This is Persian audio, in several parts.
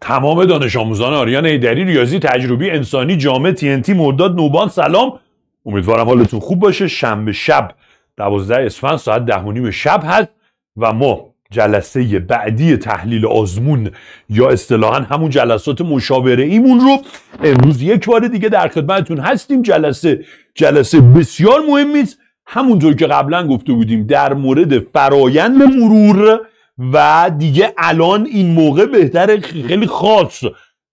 تمام دانش آموزان آریان ایدری ریاضی تجربی انسانی جامعه TNT مرداد نوبان سلام امیدوارم حالتون خوب باشه شنبه شب دوازده اسفند ساعت ده و نیم شب هست و ما جلسه بعدی تحلیل آزمون یا اصطلاحا همون جلسات مشاوره ایمون رو امروز یک بار دیگه در خدمتتون هستیم جلسه جلسه بسیار مهمی است همونطور که قبلا گفته بودیم در مورد فرایند مرور و دیگه الان این موقع بهتر خیلی خاص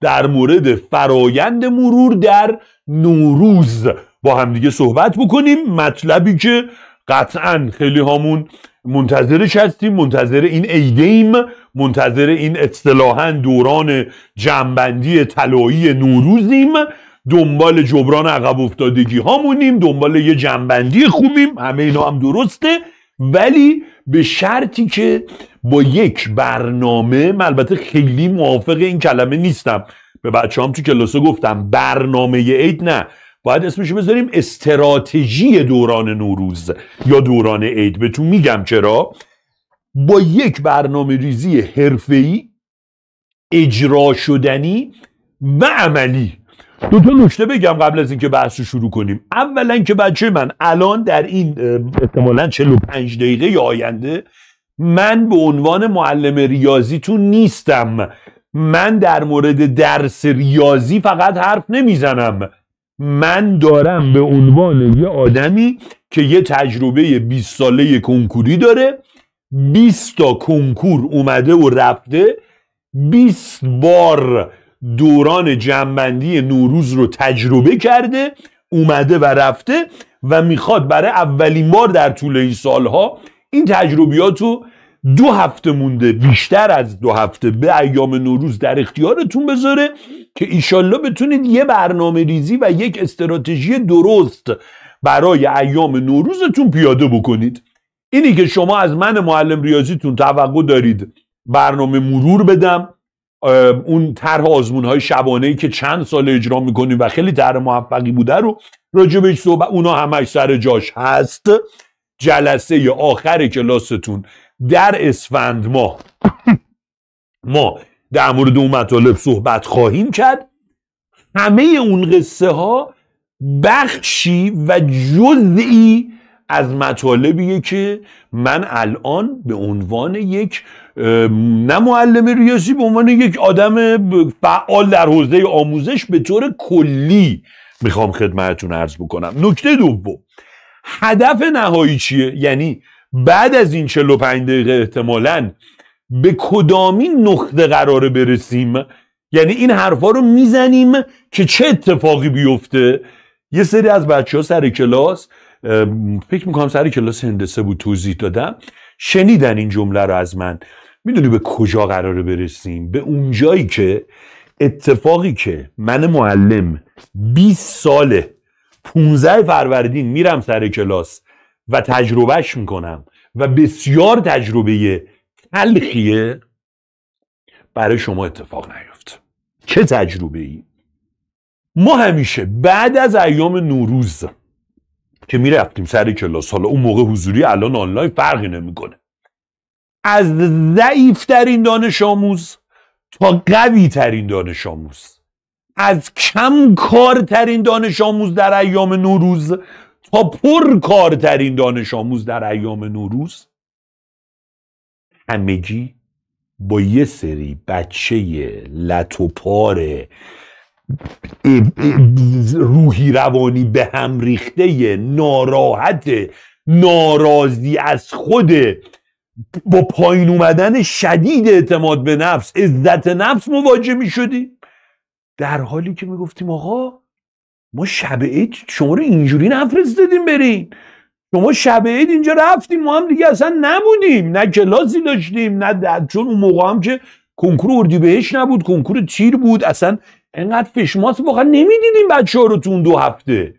در مورد فرایند مرور در نوروز با همدیگه صحبت بکنیم مطلبی که قطعا خیلی هامون منتظرش هستیم منتظر این ایم منتظر این اصطلاحا دوران جنبندی طلایی نوروزیم دنبال جبران عقب افتادگی هامونیم دنبال یه جنبندی خوبیم همه اینا هم درسته ولی به شرطی که با یک برنامه من البته خیلی موافق این کلمه نیستم به بچه هم تو کلاسه گفتم برنامه عید نه باید اسمشو بذاریم استراتژی دوران نوروز یا دوران عید به تو میگم چرا با یک برنامه ریزی حرفه‌ای اجرا شدنی و عملی دو تا نکته بگم قبل از اینکه بحث رو شروع کنیم اولا که بچه من الان در این احتمالا 45 دقیقه یا آینده من به عنوان معلم ریاضیتون نیستم من در مورد درس ریاضی فقط حرف نمیزنم من دارم به عنوان یه آدمی که یه تجربه 20 ساله کنکوری داره 20 تا کنکور اومده و رفته 20 بار دوران جنبندی نوروز رو تجربه کرده اومده و رفته و میخواد برای اولین بار در طول این سالها این تجربیات رو دو هفته مونده بیشتر از دو هفته به ایام نوروز در اختیارتون بذاره که ایشالله بتونید یه برنامه ریزی و یک استراتژی درست برای ایام نوروزتون پیاده بکنید اینی که شما از من معلم ریاضیتون توقع دارید برنامه مرور بدم اون طرح آزمون های شبانه ای که چند سال اجرا میکنیم و خیلی طرح موفقی بوده رو راجبش صحبت اونا همش سر جاش هست جلسه آخر کلاستون در اسفند ما ما در مورد اون مطالب صحبت خواهیم کرد همه اون قصه ها بخشی و جزئی از مطالبیه که من الان به عنوان یک نه معلم ریاضی به عنوان یک آدم فعال در حوزه آموزش به طور کلی میخوام خدمتتون عرض بکنم نکته دوم هدف نهایی چیه یعنی بعد از این 45 دقیقه احتمالا به کدامی نقطه قراره برسیم یعنی این حرفا رو میزنیم که چه اتفاقی بیفته یه سری از بچه ها سر کلاس فکر میکنم سر کلاس هندسه بود توضیح دادم شنیدن این جمله رو از من میدونی به کجا قراره برسیم به اونجایی که اتفاقی که من معلم 20 ساله 15 فروردین میرم سر کلاس و تجربهش میکنم و بسیار تجربه تلخیه برای شما اتفاق نیفت چه تجربه ای؟ ما همیشه بعد از ایام نوروز که میرفتیم سر کلاس حالا اون موقع حضوری الان آنلاین فرقی نمیکنه از ضعیفترین دانش آموز تا قوی ترین دانش آموز از کم کارترین دانش آموز در ایام نوروز تا کارترین دانش آموز در ایام نوروز همگی با یه سری بچه لطوپار روحی روانی به هم ریخته ناراحت ناراضی از خود با پایین اومدن شدید اعتماد به نفس عزت نفس مواجه می شدی، در حالی که می گفتیم آقا ما شب عید شما رو اینجوری نفرستادیم برین شما شب عید اینجا رفتیم ما هم دیگه اصلا نمونیم نه کلاسی داشتیم نه چون اون موقع هم که کنکور بهش نبود کنکور تیر بود اصلا انقدر فشماس واقعا نمیدیدیم بچه ها رو تو اون دو هفته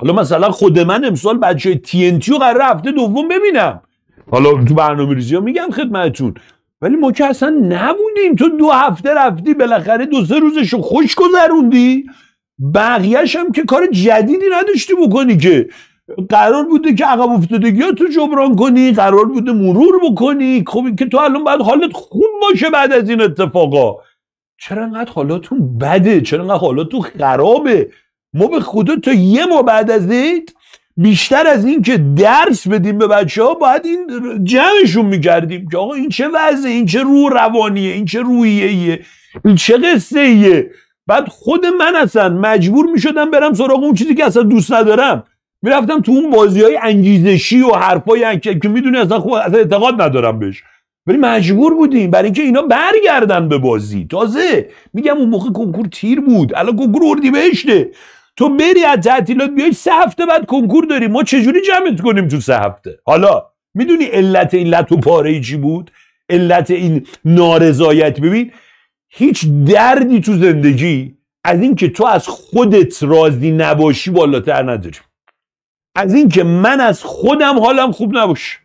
حالا مثلا خود من امسال بچه های تی قرار هفته دوم ببینم حالا تو برنامه ریزی ها میگم خدمتتون ولی ما که اصلا نبودیم تو دو هفته رفتی بالاخره دو سه روزش خوش گذروندی بقیهش هم که کار جدیدی نداشتی بکنی که قرار بوده که عقب افتادگی تو جبران کنی قرار بوده مرور بکنی خب که تو الان باید حالت خوب باشه بعد از این اتفاقا چرا انقدر حالاتون بده چرا انقدر حالاتون خرابه ما به خدا تا یه ما بعد از دید بیشتر از این که درس بدیم به بچه ها باید این جمعشون میکردیم که آقا این چه وضعه این چه رو روانیه این چه رویه این چه قصه ایه بعد خود من اصلا مجبور میشدم برم سراغ اون چیزی که اصلا دوست ندارم میرفتم تو اون بازی های انگیزشی و حرفای که میدونی اصلا خود اصلا اعتقاد ندارم بهش ولی مجبور بودیم برای اینکه اینا برگردن به بازی تازه میگم اون موقع کنکور تیر بود الان کنکور اردی بهشته تو بری از تعطیلات بیای سه هفته بعد کنکور داریم ما چجوری جمعت کنیم تو سه هفته حالا میدونی علت این لط و پاره چی بود علت این نارضایت ببین هیچ دردی تو زندگی از اینکه تو از خودت راضی نباشی بالاتر نداریم از اینکه من از خودم حالم خوب نباشه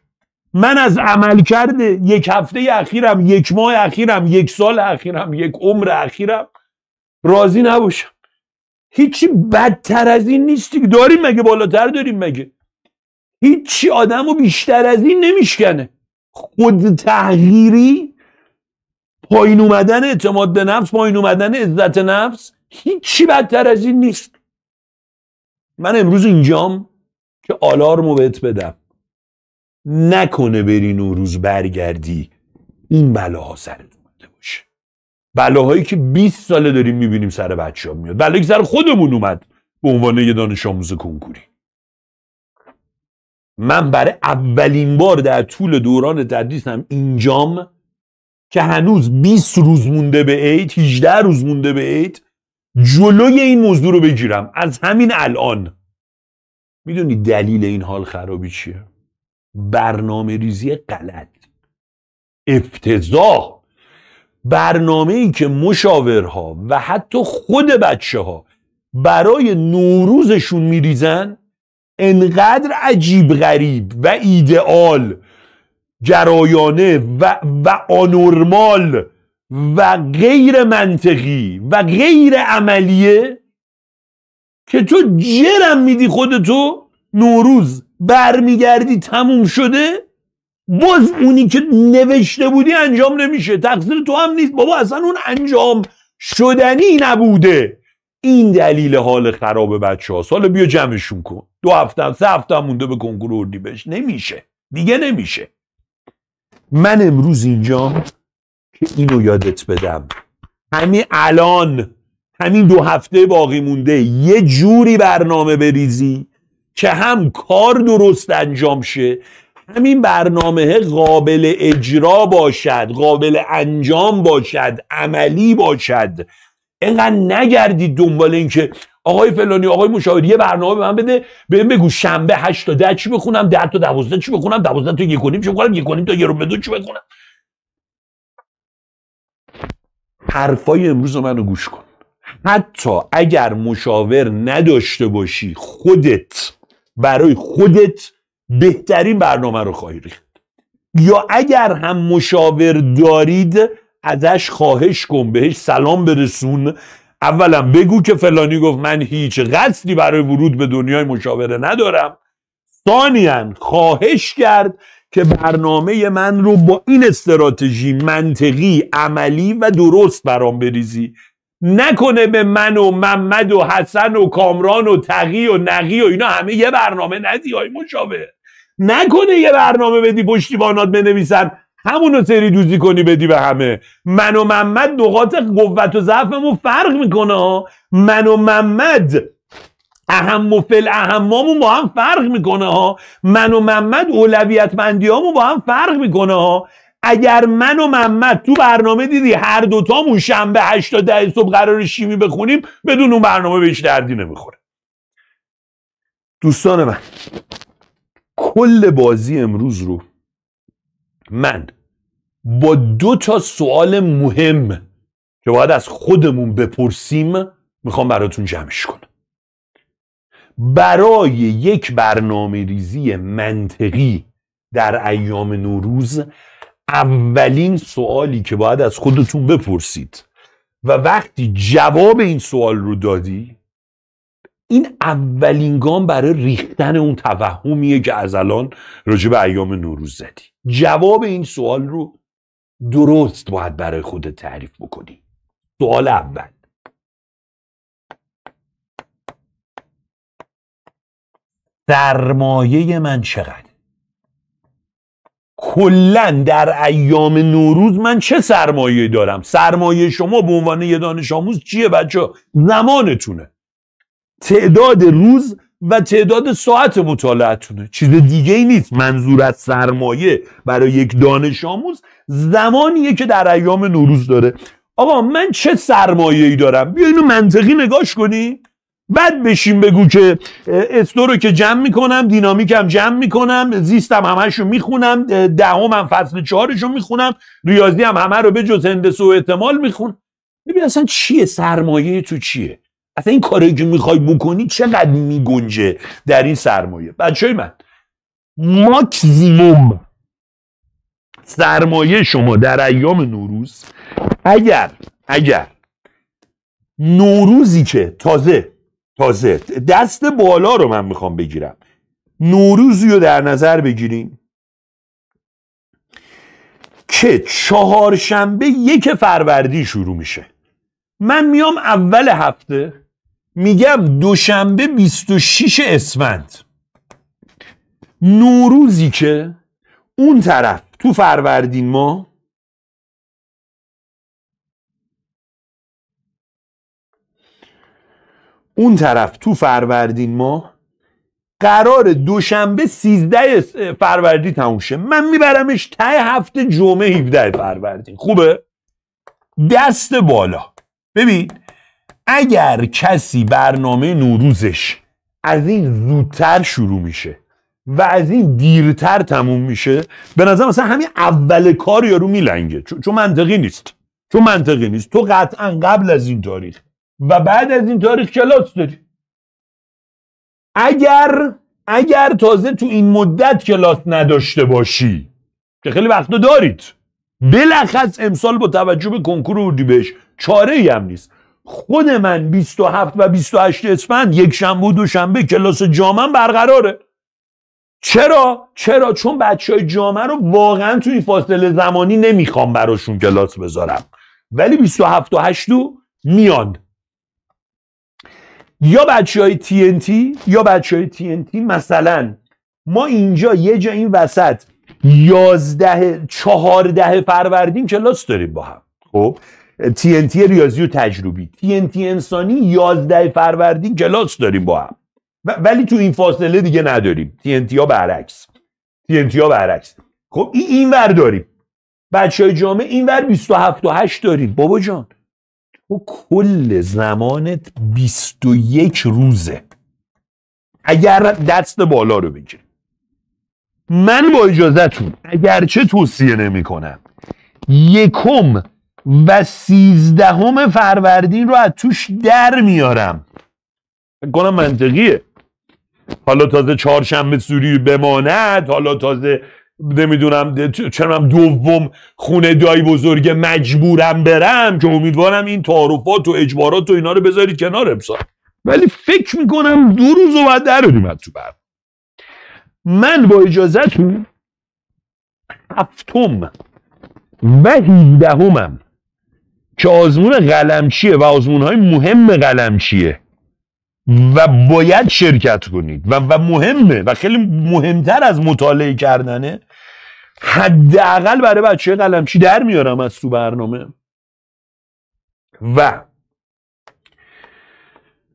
من از عمل کرده یک هفته اخیرم یک ماه اخیرم یک سال اخیرم یک عمر اخیرم راضی نباشم هیچی بدتر از این نیستی که داریم مگه بالاتر داریم مگه هیچی آدم رو بیشتر از این نمیشکنه خود تغییری پایین اومدن اعتماد به نفس پایین اومدن عزت نفس هیچی بدتر از این نیست من امروز اینجام که آلارمو بهت بدم نکنه بری روز برگردی این بلاها سرت اومده باشه بلاهایی که 20 ساله داریم میبینیم سر بچه ها میاد بلایی که سر خودمون اومد به عنوان یه دانش آموز کنکوری من برای اولین بار در طول دوران تدریسم اینجام که هنوز 20 روز مونده به عید 18 روز مونده به عید جلوی این موضوع رو بگیرم از همین الان میدونی دلیل این حال خرابی چیه برنامه ریزی غلط افتضاح برنامه ای که مشاورها و حتی خود بچه ها برای نوروزشون میریزن انقدر عجیب غریب و ایدئال جرایانه و, و آنورمال و غیر منطقی و غیر عملیه که تو جرم میدی خودتو نوروز برمیگردی تموم شده باز اونی که نوشته بودی انجام نمیشه تقصیر تو هم نیست بابا اصلا اون انجام شدنی نبوده این دلیل حال خراب بچه هاست حالا بیا جمعشون کن دو هفته سه هفته مونده به کنکور بهش نمیشه دیگه نمیشه من امروز اینجا که اینو یادت بدم همین الان همین دو هفته باقی مونده یه جوری برنامه بریزی که هم کار درست انجام شه همین برنامه قابل اجرا باشد قابل انجام باشد عملی باشد اینقدر نگردید دنبال اینکه آقای فلانی آقای مشاور یه برنامه به من بده بهم بگو شنبه 8 تا 10 چی بخونم 10 تا 12 چی بخونم 12 تا 1 و نیم چی بخونم 1 و نیم تا 1 رو بدون چی بخونم حرفای امروز منو گوش کن حتی اگر مشاور نداشته باشی خودت برای خودت بهترین برنامه رو خواهی ریخت یا اگر هم مشاور دارید ازش خواهش کن بهش سلام برسون اولا بگو که فلانی گفت من هیچ قصدی برای ورود به دنیای مشاوره ندارم ثانیا خواهش کرد که برنامه من رو با این استراتژی منطقی عملی و درست برام بریزی نکنه به من و محمد و حسن و کامران و تقی و نقی و اینا همه یه برنامه ندی های مشابه نکنه یه برنامه بدی پشتیبانات بنویسن همونو سری دوزی کنی بدی به همه من و محمد نقاط قوت و ضعفمون فرق میکنه من و محمد اهم و فل اهمامو با هم فرق میکنه ها من و محمد اولویت مندیامو با هم فرق میکنه ها اگر من و محمد تو برنامه دیدی هر دوتامون شنبه 8 تا 10 صبح قرار شیمی بخونیم بدون اون برنامه بهش دردی نمیخوره دوستان من کل بازی امروز رو من با دو تا سوال مهم که باید از خودمون بپرسیم میخوام براتون جمعش کنم برای یک برنامه ریزی منطقی در ایام نوروز اولین سوالی که باید از خودتون بپرسید و وقتی جواب این سوال رو دادی این اولین گام برای ریختن اون توهمیه که از الان راجع به ایام نوروز زدی جواب این سوال رو درست باید برای خودت تعریف بکنی سوال اول سرمایه من چقدر کلا در ایام نوروز من چه سرمایه دارم سرمایه شما به عنوان یه دانش آموز چیه بچه زمانتونه تعداد روز و تعداد ساعت مطالعتونه چیز دیگه ای نیست منظور از سرمایه برای یک دانش آموز زمانیه که در ایام نوروز داره آقا من چه سرمایه ای دارم بیا اینو منطقی نگاش کنی بعد بشین بگو که استو رو که جمع میکنم دینامیکم جمع میکنم زیستم همهش رو میخونم دهم هم فصل چهارش رو میخونم ریاضی هم همه رو به جز هندسه و احتمال میخونم ببین اصلا چیه سرمایه تو چیه اصلا این کاری که میخوای بکنی چقدر میگنجه در این سرمایه بچه من ماکزیموم سرمایه شما در ایام نوروز اگر اگر نوروزی که تازه تازه دست بالا رو من میخوام بگیرم نوروزی رو در نظر بگیریم که چهارشنبه یک فروردین شروع میشه من میام اول هفته میگم دوشنبه 26 اسفند نوروزی که اون طرف تو فروردین ما اون طرف تو فروردین ما قرار دوشنبه 13 فروردین تموم شه من میبرمش ته هفته جمعه 17 فروردین خوبه دست بالا ببین اگر کسی برنامه نوروزش از این زودتر شروع میشه و از این دیرتر تموم میشه به نظر مثلا همین اول کار یارو میلنگه چون منطقی نیست چون منطقی نیست تو قطعا قبل از این تاریخ و بعد از این تاریخ کلاس داری اگر اگر تازه تو این مدت کلاس نداشته باشی که خیلی وقت دارید بلخص امسال با توجه به کنکور اردیبهشت چاره ای هم نیست خود من 27 و 28 اسفند یک شنبه و دوشنبه کلاس جامعه برقراره چرا چرا چون بچه های جامعه رو واقعا تو این فاصله زمانی نمیخوام براشون کلاس بذارم ولی 27 و 8 میان یا بچه های TNT یا بچه های TNT مثلا ما اینجا یه جا این وسط 11 14 فروردین کلاس داریم با هم خب TNT ریاضی و تجربی TNT انسانی 11 فروردین کلاس داریم با هم ولی تو این فاصله دیگه نداریم TNT ها برعکس TNT ها برعکس خب این این ور داریم بچه های جامعه این ور 27 و هشت داریم بابا جان تو خب کل زمانت 21 روزه اگر دست بالا رو بگیری من با اجازهتون اگرچه توصیه نمی کنم یکم و سیزدهم فروردین رو از توش در میارم کنم منطقیه حالا تازه چهارشنبه سوری بماند حالا تازه نمیدونم چرا دوم خونه دایی بزرگ مجبورم برم که امیدوارم این تعارفات و اجبارات و اینا رو بذاری کنار امسال ولی فکر میکنم دو روز و بعد در تو بر من با اجازتون هفتم و هیدهمم که آزمون قلمچیه و آزمون مهم قلمچیه و باید شرکت کنید و, و مهمه و خیلی مهمتر از مطالعه کردنه حداقل برای بچه قلمچی در میارم از تو برنامه و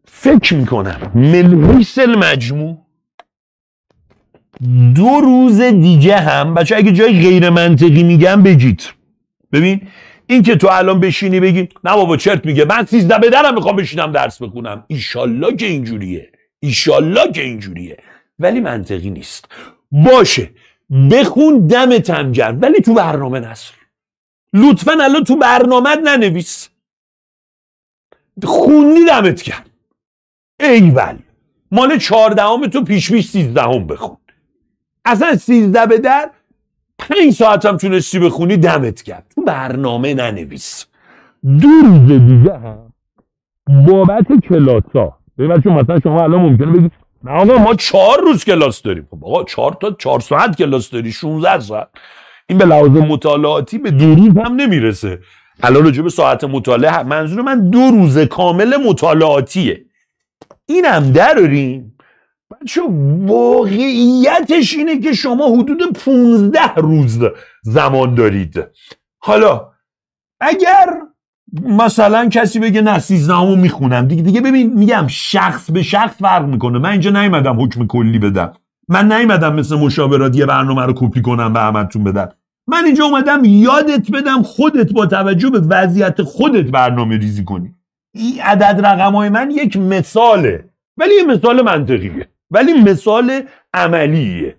فکر میکنم منحیس مجموع دو روز دیگه هم بچه اگه جای غیر منطقی میگم بگید ببین این که تو الان بشینی بگی نه بابا چرت میگه من سیزده به درم میخوام بشینم درس بخونم ایشالله که اینجوریه ایشالله که اینجوریه ولی منطقی نیست باشه بخون دم تمجر ولی تو برنامه نسل. لطفا الان تو برنامه ننویس خونی دمت کرد ایول مال چهاردهم تو پیش پیش سیزدهم بخون اصلا سیزده به پنج ساعت هم تونستی بخونی دمت کرد تو برنامه ننویس دو روز دیگه هم بابت کلاسا ببین مثلا شما الان ممکنه بگید نه آقا ما چهار روز کلاس داریم خب آقا چهار تا چهار ساعت کلاس داری 16 ساعت این به لحاظ مطالعاتی به دو روز هم نمیرسه الان رجوع به ساعت مطالعه منظور من دو روز کامل مطالعاتیه اینم دراریم بچه واقعیتش اینه که شما حدود 15 روز زمان دارید حالا اگر مثلا کسی بگه نه سیزدهمو میخونم دیگه دیگه ببین میگم شخص به شخص فرق میکنه من اینجا نیومدم حکم کلی بدم من نیومدم مثل مشاورات یه برنامه رو کپی کنم به همتون بدم من اینجا اومدم یادت بدم خودت با توجه به وضعیت خودت برنامه ریزی کنی این عدد های من یک مثاله ولی یه مثال منطقیه ولی مثال عملیه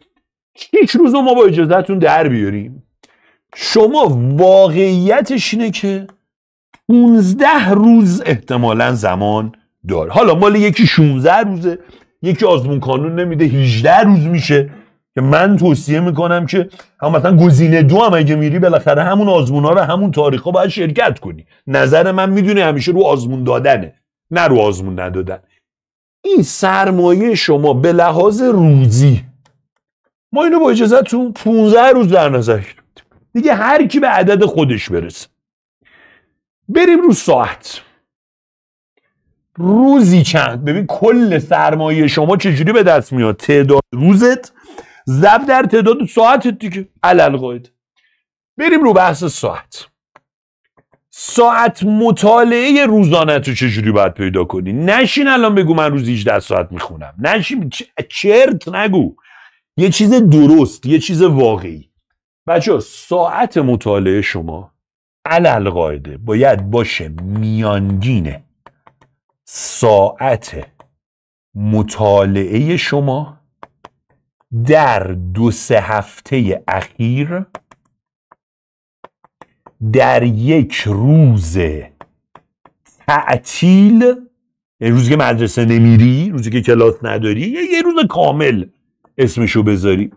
هیچ روز ما با اجازهتون در بیاریم شما واقعیتش اینه که 15 روز احتمالا زمان دار حالا مال یکی 16 روزه یکی آزمون کانون نمیده 18 روز میشه که من توصیه میکنم که هم مثلا گزینه دو هم اگه میری بالاخره همون آزمون ها رو همون تاریخ ها باید شرکت کنی نظر من میدونه همیشه رو آزمون دادنه نه رو آزمون ندادن این سرمایه شما به لحاظ روزی ما اینو با تو 15 روز در نظر گرفتیم دیگه هر کی به عدد خودش برسه بریم رو ساعت روزی چند ببین کل سرمایه شما چجوری به دست میاد تعداد روزت ضرب در تعداد ساعتت دیگه علل قاید بریم رو بحث ساعت ساعت مطالعه روزانه تو چجوری باید پیدا کنی نشین الان بگو من روز 18 ساعت میخونم نشین چرت نگو یه چیز درست یه چیز واقعی بچه ساعت مطالعه شما علل قاعده باید باشه میانگین ساعت مطالعه شما در دو سه هفته اخیر در یک روز تعطیل یعنی روزی که مدرسه نمیری روزی که کلاس نداری یه روز کامل اسمشو بذاری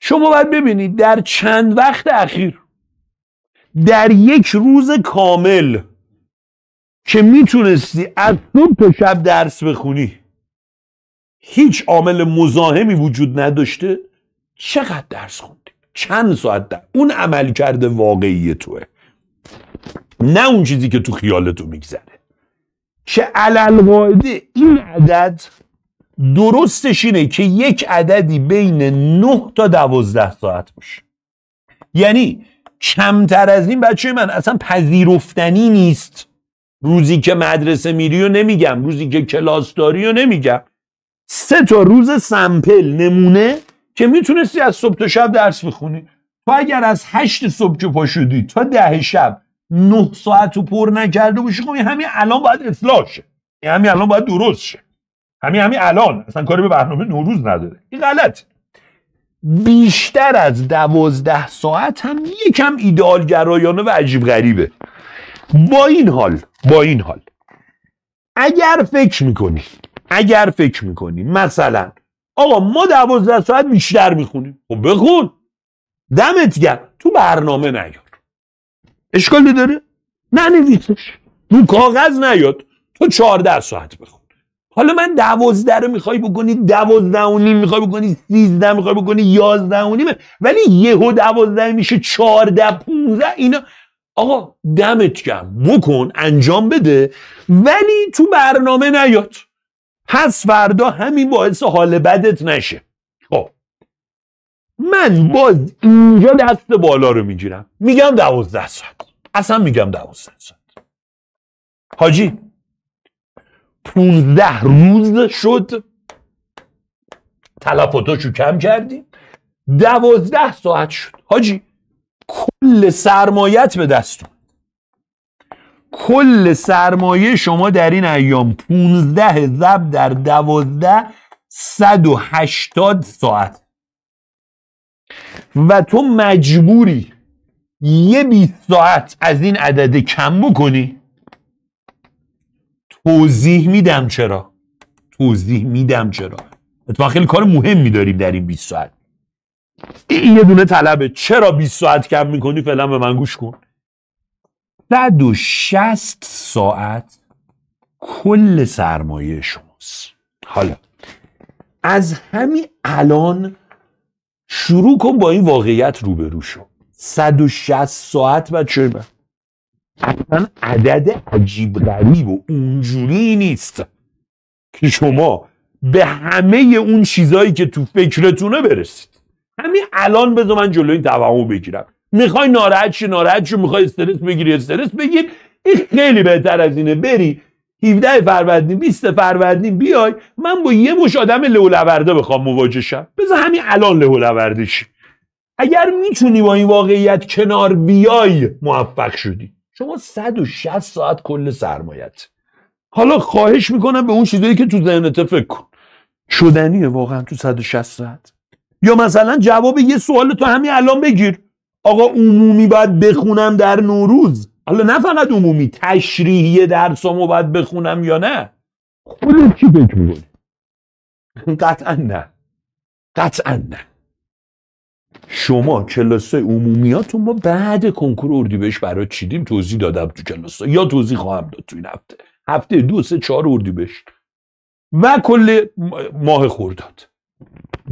شما باید ببینید در چند وقت اخیر در یک روز کامل که میتونستی از صبح تا شب درس بخونی هیچ عامل مزاحمی وجود نداشته چقدر درس خوند چند ساعت در اون عمل کرده واقعی توه نه اون چیزی که تو خیال تو میگذره که قاعده این عدد درستش اینه که یک عددی بین 9 تا 12 ساعت میشه یعنی کمتر از این بچه من اصلا پذیرفتنی نیست روزی که مدرسه میری و نمیگم روزی که کلاس داری و نمیگم سه تا روز سمپل نمونه که میتونستی از صبح تا شب درس بخونی تو اگر از هشت صبح که پاشدی تا ده شب نه ساعت رو پر نکرده باشی خب همین الان باید اصلاح شه همین الان باید درست شه همین همین الان اصلا کاری به برنامه نوروز نداره این غلط بیشتر از دوازده ساعت هم یکم ایدئال گرایانه و عجیب غریبه با این حال با این حال اگر فکر میکنی اگر فکر میکنی مثلا آقا ما دوازده ساعت بیشتر میخونیم خب بخون دمت گرم تو برنامه نیار اشکالی داره ننویسش رو کاغذ نیاد تو چهارده ساعت بخون حالا من دوازده رو میخوای بکنی دوازده و نیم میخوای بکنی سیزده میخوای بکنی یازده و نیمه ولی یهو دوازده میشه چارده پونزه اینا آقا دمت گم بکن انجام بده ولی تو برنامه نیاد پس فردا همین باعث حال بدت نشه خب من باز اینجا دست بالا رو میگیرم میگم دوازده ساعت اصلا میگم دوازده ساعت حاجی پونزده روز شد تلفاتاشو کم کردیم دوازده ساعت شد حاجی کل سرمایت به دستو کل سرمایه شما در این ایام 15 ضرب در 12 180 ساعت و تو مجبوری یه 20 ساعت از این عدد کم بکنی توضیح میدم چرا توضیح میدم چرا اتفاقا خیلی کار مهمی داریم در این 20 ساعت این یه دونه طلبه چرا 20 ساعت کم میکنی فعلا به من گوش کن 160 ساعت کل سرمایه شماست حالا از همین الان شروع کن با این واقعیت روبرو شو 160 ساعت بچه من اصلا عدد عجیب غریب و اونجوری نیست که شما به همه اون چیزهایی که تو فکرتونه برسید همین الان بذار من جلو این توهمو بگیرم میخوای ناراحت شی ناراحت شی میخوای استرس بگیری استرس بگیر این خیلی بهتر از اینه بری 17 فروردین 20 فروردین بیای من با یه مش آدم لولورده بخوام مواجه شم بذار همین الان لولورده شی اگر میتونی با این واقعیت کنار بیای موفق شدی شما 160 ساعت کل سرمایت حالا خواهش میکنم به اون چیزایی که تو ذهنت فکر کن شدنیه واقعا تو 160 ساعت یا مثلا جواب یه سوال تو همین الان بگیر آقا عمومی باید بخونم در نوروز حالا نه فقط عمومی تشریحی درسامو باید بخونم یا نه خودت چی فکر میکنی قطعا نه قطعا نه شما کلاسای عمومیاتون ما بعد کنکور بهش برای چیدیم توضیح دادم تو کلاسا یا توضیح خواهم داد تو این هفته هفته دو سه چهار بهش و کل ماه خورداد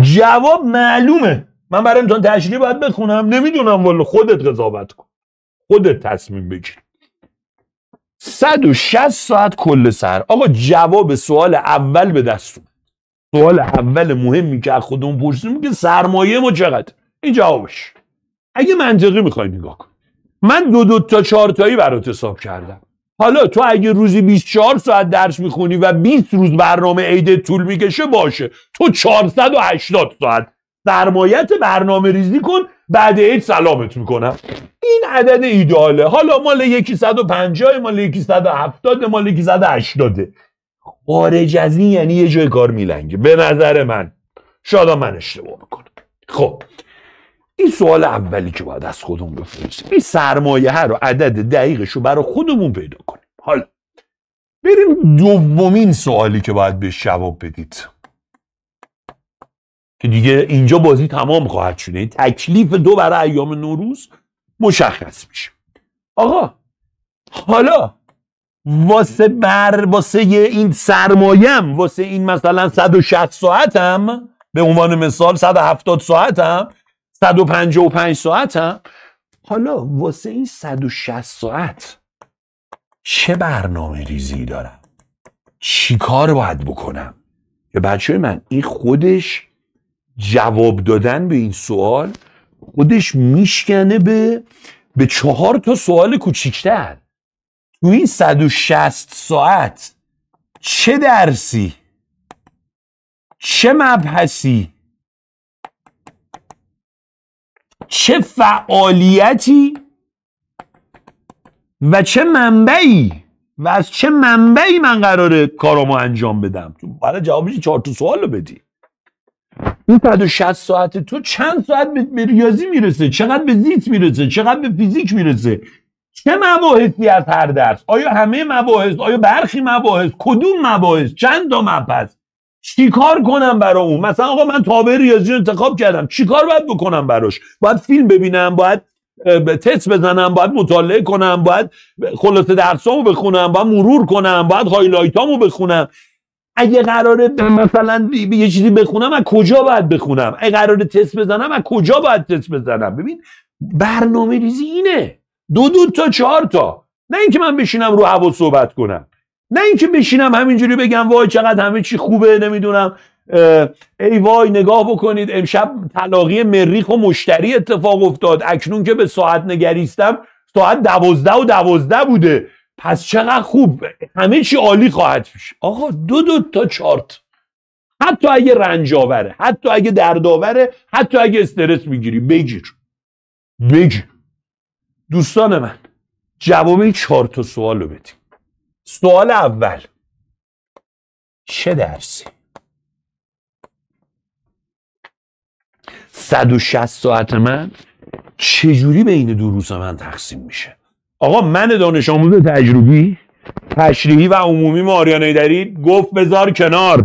جواب معلومه من برای امتحان تشریح باید بخونم نمیدونم ولی خودت قضاوت کن خودت تصمیم بگیر 160 ساعت کل سر آقا جواب سوال اول به دست سوال اول مهمی که از خودمون پرسیدیم که سرمایه ما چقدر این جوابش اگه منطقی میخوای نگاه کن من دو دو تا چهار تایی برات حساب کردم حالا تو اگه روزی 24 ساعت درس میخونی و 20 روز برنامه عیدت طول میکشه باشه تو 480 ساعت سرمایت برنامه ریزی کن بعد عید سلامت میکنم این عدد ایداله حالا مال یکی 150 مال یکی 170 مال یکی هشتاده خارج از این یعنی یه جای کار میلنگه به نظر من شادا من اشتباه میکنم خب این سوال اولی که باید از خودمون بپرسیم این سرمایه رو عدد دقیقش رو برای خودمون پیدا کنیم حالا بریم دومین سوالی که باید به جواب بدید که دیگه اینجا بازی تمام خواهد شد این یعنی تکلیف دو برای ایام نوروز مشخص میشه آقا حالا واسه بر واسه این سرمایم واسه این مثلا 160 ساعتم به عنوان مثال 170 ساعتم 155 ساعتم حالا واسه این 160 ساعت چه برنامه ریزی دارم چی کار باید بکنم یا بچه من این خودش جواب دادن به این سوال خودش میشکنه به به چهار تا سوال کوچیکتر تو این 160 ساعت چه درسی چه مبحثی چه فعالیتی و چه منبعی و از چه منبعی من قراره کارامو انجام بدم برای جوابش چهار تا سوال رو بدی این 160 ساعت تو چند ساعت به ریاضی میرسه چقدر به زیت میرسه چقدر به فیزیک میرسه چه مباحثی از هر درس آیا همه مباحث آیا برخی مباحث کدوم مباحث چند تا مبحث کار کنم برای اون مثلا آقا من تابع ریاضی رو انتخاب کردم چیکار باید بکنم براش باید فیلم ببینم باید تست بزنم باید مطالعه کنم باید خلاصه درسامو بخونم باید مرور کنم باید هایلایتامو بخونم اگه قراره مثلا یه چیزی بخونم از کجا باید بخونم اگه قراره تست بزنم از کجا باید تست بزنم ببین برنامه ریزی اینه دو دو تا چهار تا نه اینکه من بشینم رو هوا صحبت کنم نه اینکه بشینم همینجوری بگم وای چقدر همه چی خوبه نمیدونم ای وای نگاه بکنید امشب طلاقی مریخ خب و مشتری اتفاق افتاد اکنون که به ساعت نگریستم ساعت دوازده و دوازده بوده پس چقدر خوب همه چی عالی خواهد میشه آقا دو دو تا چارت حتی اگه رنج آوره حتی اگه دردآوره حتی اگه استرس میگیری بگیر بگیر دوستان من جواب این چهار تا سوال رو بدیم سوال اول چه درسی 160 ساعت من چجوری بین دو روز من تقسیم میشه آقا من دانش آموز تجربی تشریحی و عمومی ماریانه دارید گفت بذار کنار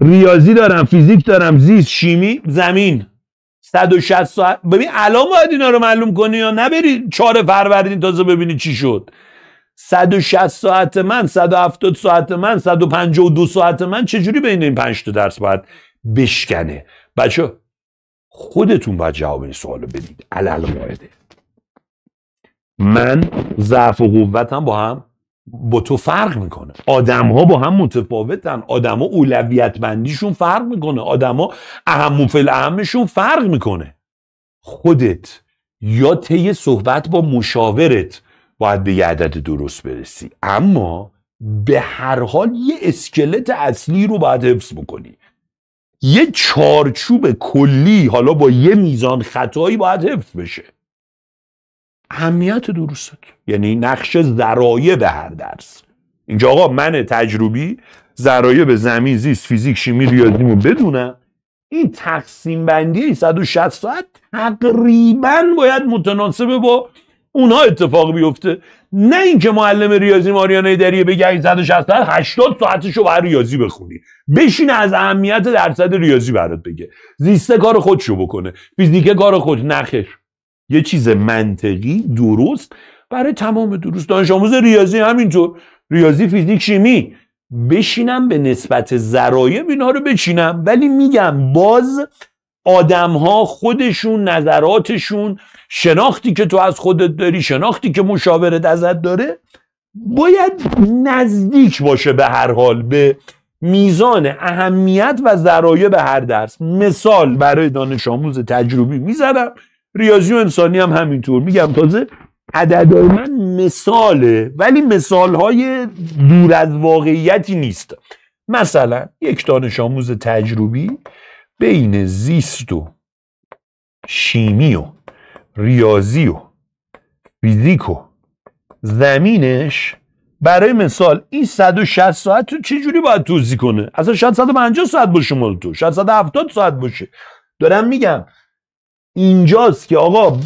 ریاضی دارم فیزیک دارم زیست شیمی زمین 160 ساعت ببین الان باید اینا رو معلوم کنی یا نبری چهار فروردین تازه ببینی چی شد 160 ساعت من 170 ساعت من 152 ساعت من چجوری بین این 5 تا درس باید بشکنه بچه خودتون باید جواب این سوال بدید علال مایده من ضعف و قوتم با هم با تو فرق میکنه آدم ها با هم متفاوتن آدم ها اولویت بندیشون فرق میکنه آدم ها اهم فل اهمشون فرق میکنه خودت یا طی صحبت با مشاورت باید به یه عدد درست برسی اما به هر حال یه اسکلت اصلی رو باید حفظ بکنی یه چارچوب کلی حالا با یه میزان خطایی باید حفظ بشه اهمیت دروست یعنی نقش ذرایه به هر درس اینجا آقا من تجربی ذرایه به زمین زیست فیزیک شیمی ریاضیمو بدونم این تقسیم بندی 160 ساعت تقریبا باید متناسب با اونها اتفاق بیفته نه اینکه معلم ریاضی ماریانه دریه بگه 160 ساعت 80 ساعتشو بر ریاضی بخونی بشین از اهمیت درصد ریاضی برات بگه زیسته کار خودشو بکنه فیزیک کار خود نخش یه چیز منطقی درست برای تمام درست دانش آموز ریاضی همینطور ریاضی فیزیک شیمی بشینم به نسبت ذرایب اینها رو بچینم ولی میگم باز آدم ها خودشون نظراتشون شناختی که تو از خودت داری شناختی که مشاورت ازت داره باید نزدیک باشه به هر حال به میزان اهمیت و به هر درس مثال برای دانش آموز تجربی میزنم ریاضی و انسانی هم همینطور میگم تازه عددهای من مثاله ولی مثالهای دور از واقعیتی نیست مثلا یک دانش آموز تجربی بین زیست و شیمی و ریاضی و فیزیک و زمینش برای مثال این 160 ساعت رو چه جوری باید توضیح کنه اصلا شاید 150 ساعت باشه مال تو شاید 170 ساعت باشه دارم میگم اینجاست که آقا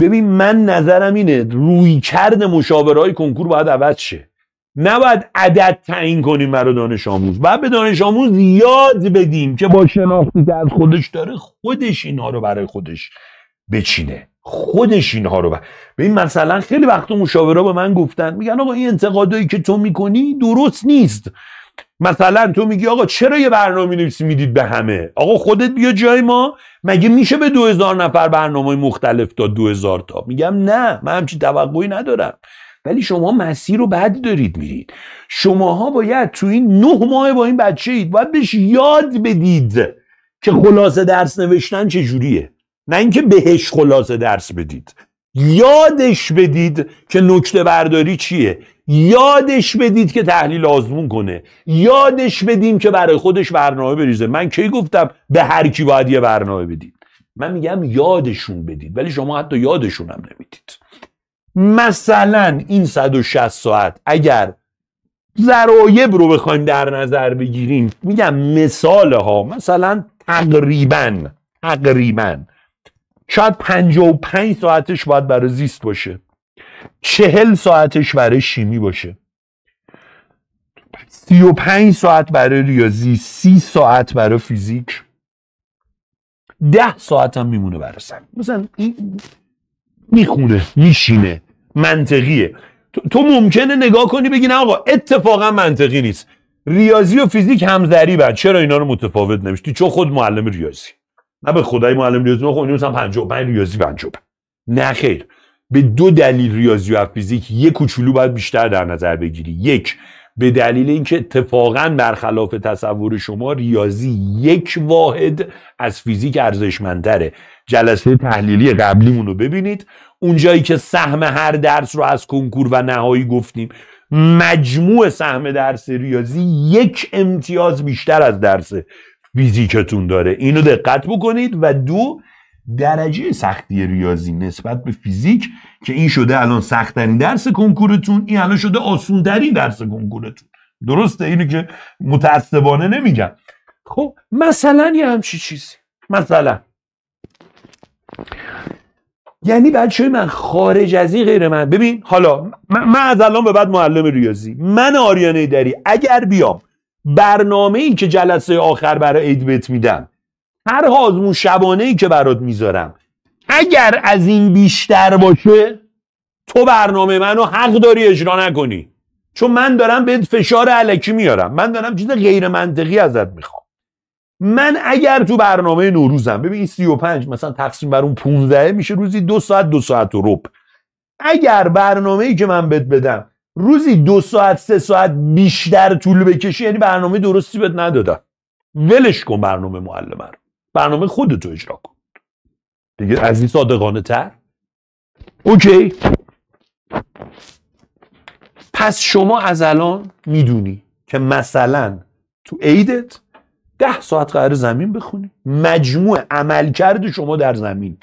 ببین من نظرم اینه روی کرد مشاوره های کنکور باید عوض شه نباید عدد تعیین کنیم برای دانش آموز باید به دانش آموز یاد بدیم که با شناختی که از خودش داره خودش اینها رو برای خودش بچینه خودش اینها رو ببین مثلا خیلی وقت ها به من گفتن میگن آقا این انتقادایی که تو میکنی درست نیست مثلا تو میگی آقا چرا یه برنامه نویسی میدید به همه آقا خودت بیا جای ما مگه میشه به 2000 نفر برنامه مختلف داد 2000 تا میگم نه من همچین توقعی ندارم ولی شما مسیر رو بعد دارید میرید شماها باید تو این نه ماه با این بچه اید باید بهش یاد بدید که خلاصه درس نوشتن چجوریه نه اینکه بهش خلاصه درس بدید یادش بدید که نکته برداری چیه یادش بدید که تحلیل آزمون کنه یادش بدیم که برای خودش برنامه بریزه من کی گفتم به هر کی باید یه برنامه بدید من میگم یادشون بدید ولی شما حتی یادشون هم نمیدید مثلا این 160 ساعت اگر ذرایب رو بخوایم در نظر بگیریم میگم مثال ها مثلا تقریبا تقریبا شاید پنج ساعتش باید برای زیست باشه چهل ساعتش برای شیمی باشه سی و پنج ساعت برای ریاضی سی ساعت برای فیزیک ده ساعت هم میمونه برای سن مثلا میخونه میشینه منطقیه تو ممکنه نگاه کنی بگی نه آقا اتفاقا منطقی نیست ریاضی و فیزیک همزری بعد چرا اینا رو متفاوت نمیشتی چون خود معلم ریاضی نه به خدای معلم ریاضی خب هم 55 ریاضی 55 نه خیر به دو دلیل ریاضی و فیزیک یک کوچولو باید بیشتر در نظر بگیری یک به دلیل اینکه اتفاقا برخلاف تصور شما ریاضی یک واحد از فیزیک ارزشمندتره جلسه تحلیلی قبلیمون رو ببینید اونجایی که سهم هر درس رو از کنکور و نهایی گفتیم مجموع سهم درس ریاضی یک امتیاز بیشتر از درس فیزیکتون داره اینو دقت بکنید و دو درجه سختی ریاضی نسبت به فیزیک که این شده الان سختترین درس کنکورتون این الان شده آسونترین درس کنکورتون درسته اینو که متاسبانه نمیگم خب مثلا یه همچی چیزی مثلا یعنی بچه من خارج از این غیر من ببین حالا من, از الان به بعد معلم ریاضی من آریانه دری اگر بیام برنامه ای که جلسه آخر برای ایدبت میدم هر آزمون شبانه ای که برات میذارم اگر از این بیشتر باشه تو برنامه منو حق داری اجرا نکنی چون من دارم بهت فشار علکی میارم من دارم چیز غیر منطقی ازت میخوام من اگر تو برنامه نوروزم ببین این 35 مثلا تقسیم بر اون 15 میشه روزی دو ساعت دو ساعت و رب اگر برنامه ای که من بهت بدم روزی دو ساعت سه ساعت بیشتر طول بکشی یعنی برنامه درستی بهت نداده ولش کن برنامه معلم رو برنامه خودتو اجرا کن دیگه از این صادقانه تر اوکی پس شما از الان میدونی که مثلا تو عیدت ده ساعت قرار زمین بخونی مجموع عمل کرد شما در زمین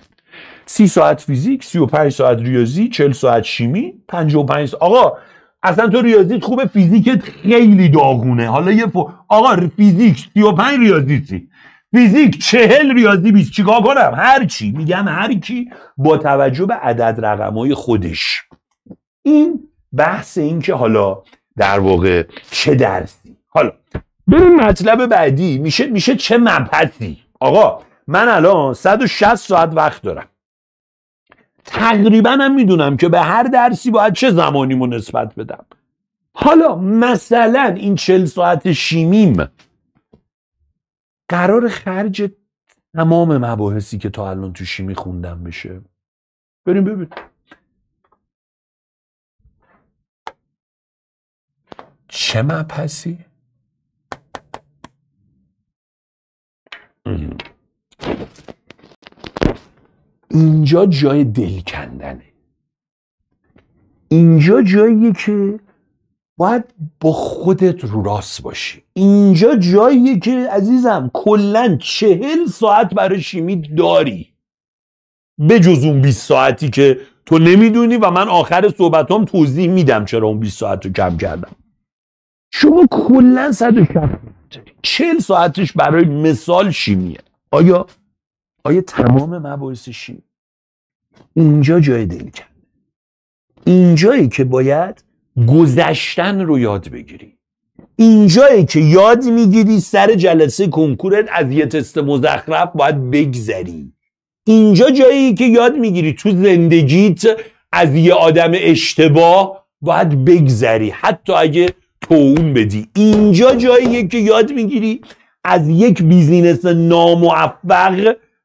سی ساعت فیزیک سی و پنج ساعت ریاضی چل ساعت شیمی پنج و پنج ساعت. آقا اصلا تو ریاضیت خوبه فیزیکت خیلی داغونه حالا یه آقا فیزیک 35 ریاضیتی فیزیک چهل ریاضی بیست چیکار کنم هر چی میگم هر کی با توجه به عدد رقمای خودش این بحث این که حالا در واقع چه درسی حالا بریم مطلب بعدی میشه میشه چه مبحثی آقا من الان 160 ساعت وقت دارم تقریبا هم میدونم که به هر درسی باید چه زمانیمو نسبت بدم حالا مثلا این چل ساعت شیمیم قرار خرج تمام مباحثی که تا الان تو شیمی خوندم بشه بریم ببین چه مبحثی؟ اینجا جای دل کندنه اینجا جاییه که باید با خودت رو راست باشی اینجا جاییه که عزیزم کلا چهل ساعت برای شیمی داری به جز اون 20 ساعتی که تو نمیدونی و من آخر صحبتام توضیح میدم چرا اون 20 ساعت رو کم کردم شما کلا و داری چهل ساعتش برای مثال شیمیه آیا آیا تمام مباحث شی اینجا جای دل کرده اینجایی که باید گذشتن رو یاد بگیری اینجایی که یاد میگیری سر جلسه کنکورت از یه تست مزخرف باید بگذری اینجا جایی که یاد میگیری تو زندگیت از یه آدم اشتباه باید بگذری حتی اگه توون بدی اینجا جاییه که یاد میگیری از یک بیزینس ناموفق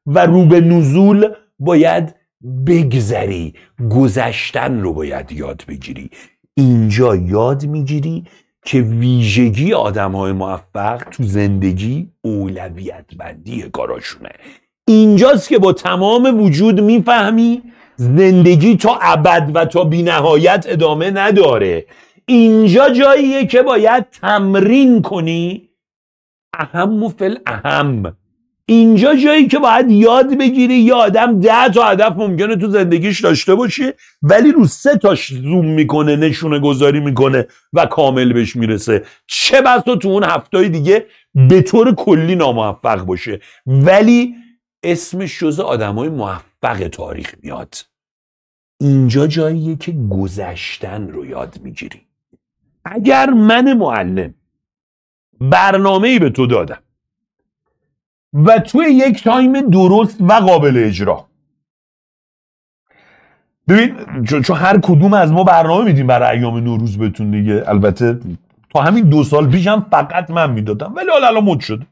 و رو به نزول باید بگذری گذشتن رو باید یاد بگیری اینجا یاد میگیری که ویژگی آدم های موفق تو زندگی اولویت بندی کاراشونه اینجاست که با تمام وجود میفهمی زندگی تا ابد و تا بینهایت ادامه نداره اینجا جاییه که باید تمرین کنی اهم و فل اهم اینجا جایی که باید یاد بگیری یه آدم ده تا هدف ممکنه تو زندگیش داشته باشه ولی رو سه تاش زوم میکنه نشونه گذاری میکنه و کامل بهش میرسه چه بس تو تو اون هفته دیگه به طور کلی ناموفق باشه ولی اسمش جز های موفق تاریخ میاد اینجا جاییه که گذشتن رو یاد میگیری اگر من معلم برنامه ای به تو دادم و توی یک تایم درست و قابل اجرا ببین چون هر کدوم از ما برنامه میدیم برای ایام نوروز بتون دیگه البته تا همین دو سال پیش هم فقط من میدادم ولی حالا الان مد شد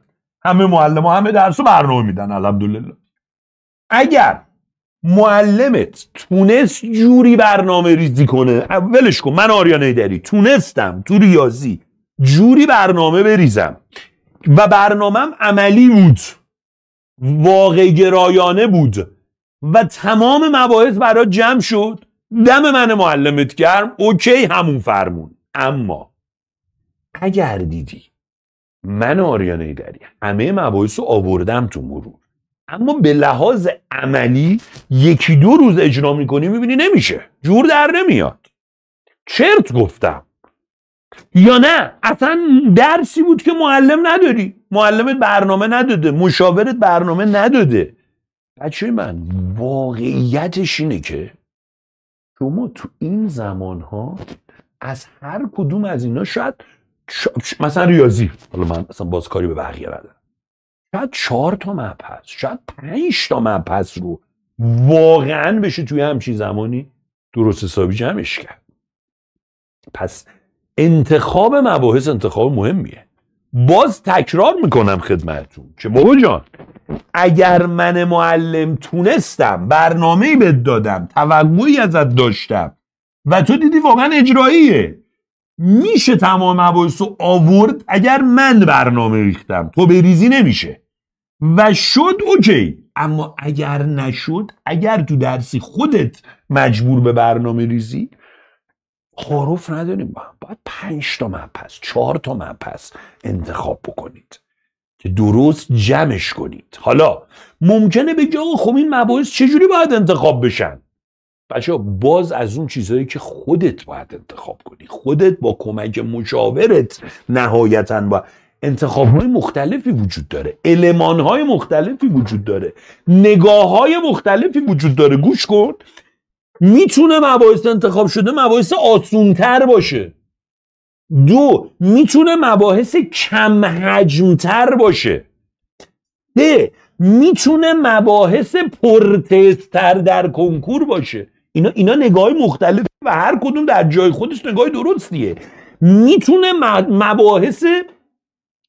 همه معلم ها همه درس برنامه میدن الحمدلله اگر معلمت تونست جوری برنامه ریزی کنه ولش کن من آریان ایدری تونستم تو ریاضی جوری برنامه بریزم و برنامهم عملی بود واقع گرایانه بود و تمام مباحث برای جمع شد دم من معلمت گرم اوکی همون فرمون اما اگر دیدی من آریان ایدری همه مباحث رو آوردم تو مرور اما به لحاظ عملی یکی دو روز اجرا میکنی میبینی نمیشه جور در نمیاد چرت گفتم یا نه اصلا درسی بود که معلم نداری معلمت برنامه نداده مشاورت برنامه نداده بچه من واقعیتش اینه که شما تو این زمان ها از هر کدوم از اینا شاید مثلا ریاضی حالا من اصلا باز کاری به بقیه ندارم شاید چهار تا مبحث شاید پنج تا مبحث رو واقعا بشه توی همچین زمانی درست حسابی جمعش کرد پس انتخاب مباحث انتخاب مهمیه باز تکرار میکنم خدمتون که بابا جان اگر من معلم تونستم برنامه بهت دادم توقعی ازت داشتم و تو دیدی واقعا اجراییه میشه تمام مباحث رو آورد اگر من برنامه ریختم تو بریزی نمیشه و شد اوکی اما اگر نشد اگر تو درسی خودت مجبور به برنامه ریزی حروف نداریم با باید پنج تا پس چهار تا پس انتخاب بکنید که درست جمعش کنید حالا ممکنه به آقا خب این مباحث چجوری باید انتخاب بشن بچه باز از اون چیزهایی که خودت باید انتخاب کنی خودت با کمک مشاورت نهایتا با انتخاب های مختلفی وجود داره علمان های مختلفی وجود داره نگاه های مختلفی وجود داره گوش کن میتونه مباحث انتخاب شده مباحث آسونتر باشه دو میتونه مباحث کم حجمتر باشه ده میتونه مباحث پرتستر در کنکور باشه اینا, اینا نگاه مختلف و هر کدوم در جای خودش نگاه درستیه میتونه مباحث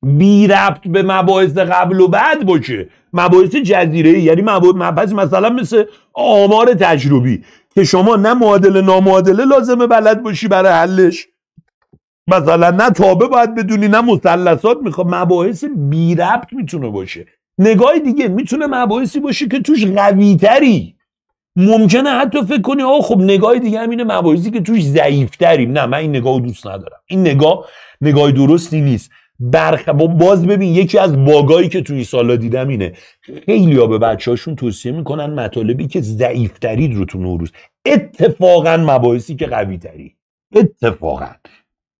بی ربط به مباحث قبل و بعد باشه مباحث جزیره یعنی مباحث مثلا مثل آمار تجربی که شما نه معادله نامعادله لازمه بلد باشی برای حلش مثلا نه تابه باید بدونی نه مثلثات میخواد مباحث بی ربط میتونه باشه نگاه دیگه میتونه مباحثی باشه که توش قویتری ممکنه حتی فکر کنی آه خب نگاه دیگه همینه مباحثی که توش تریم نه من این نگاه دوست ندارم این نگاه نگاه درستی نیست برخ... باز ببین یکی از باگایی که توی سالا دیدم اینه خیلی ها به بچه هاشون توصیه میکنن مطالبی که ضعیفترید رو تو نوروز اتفاقا مباحثی که قوی تری اتفاقا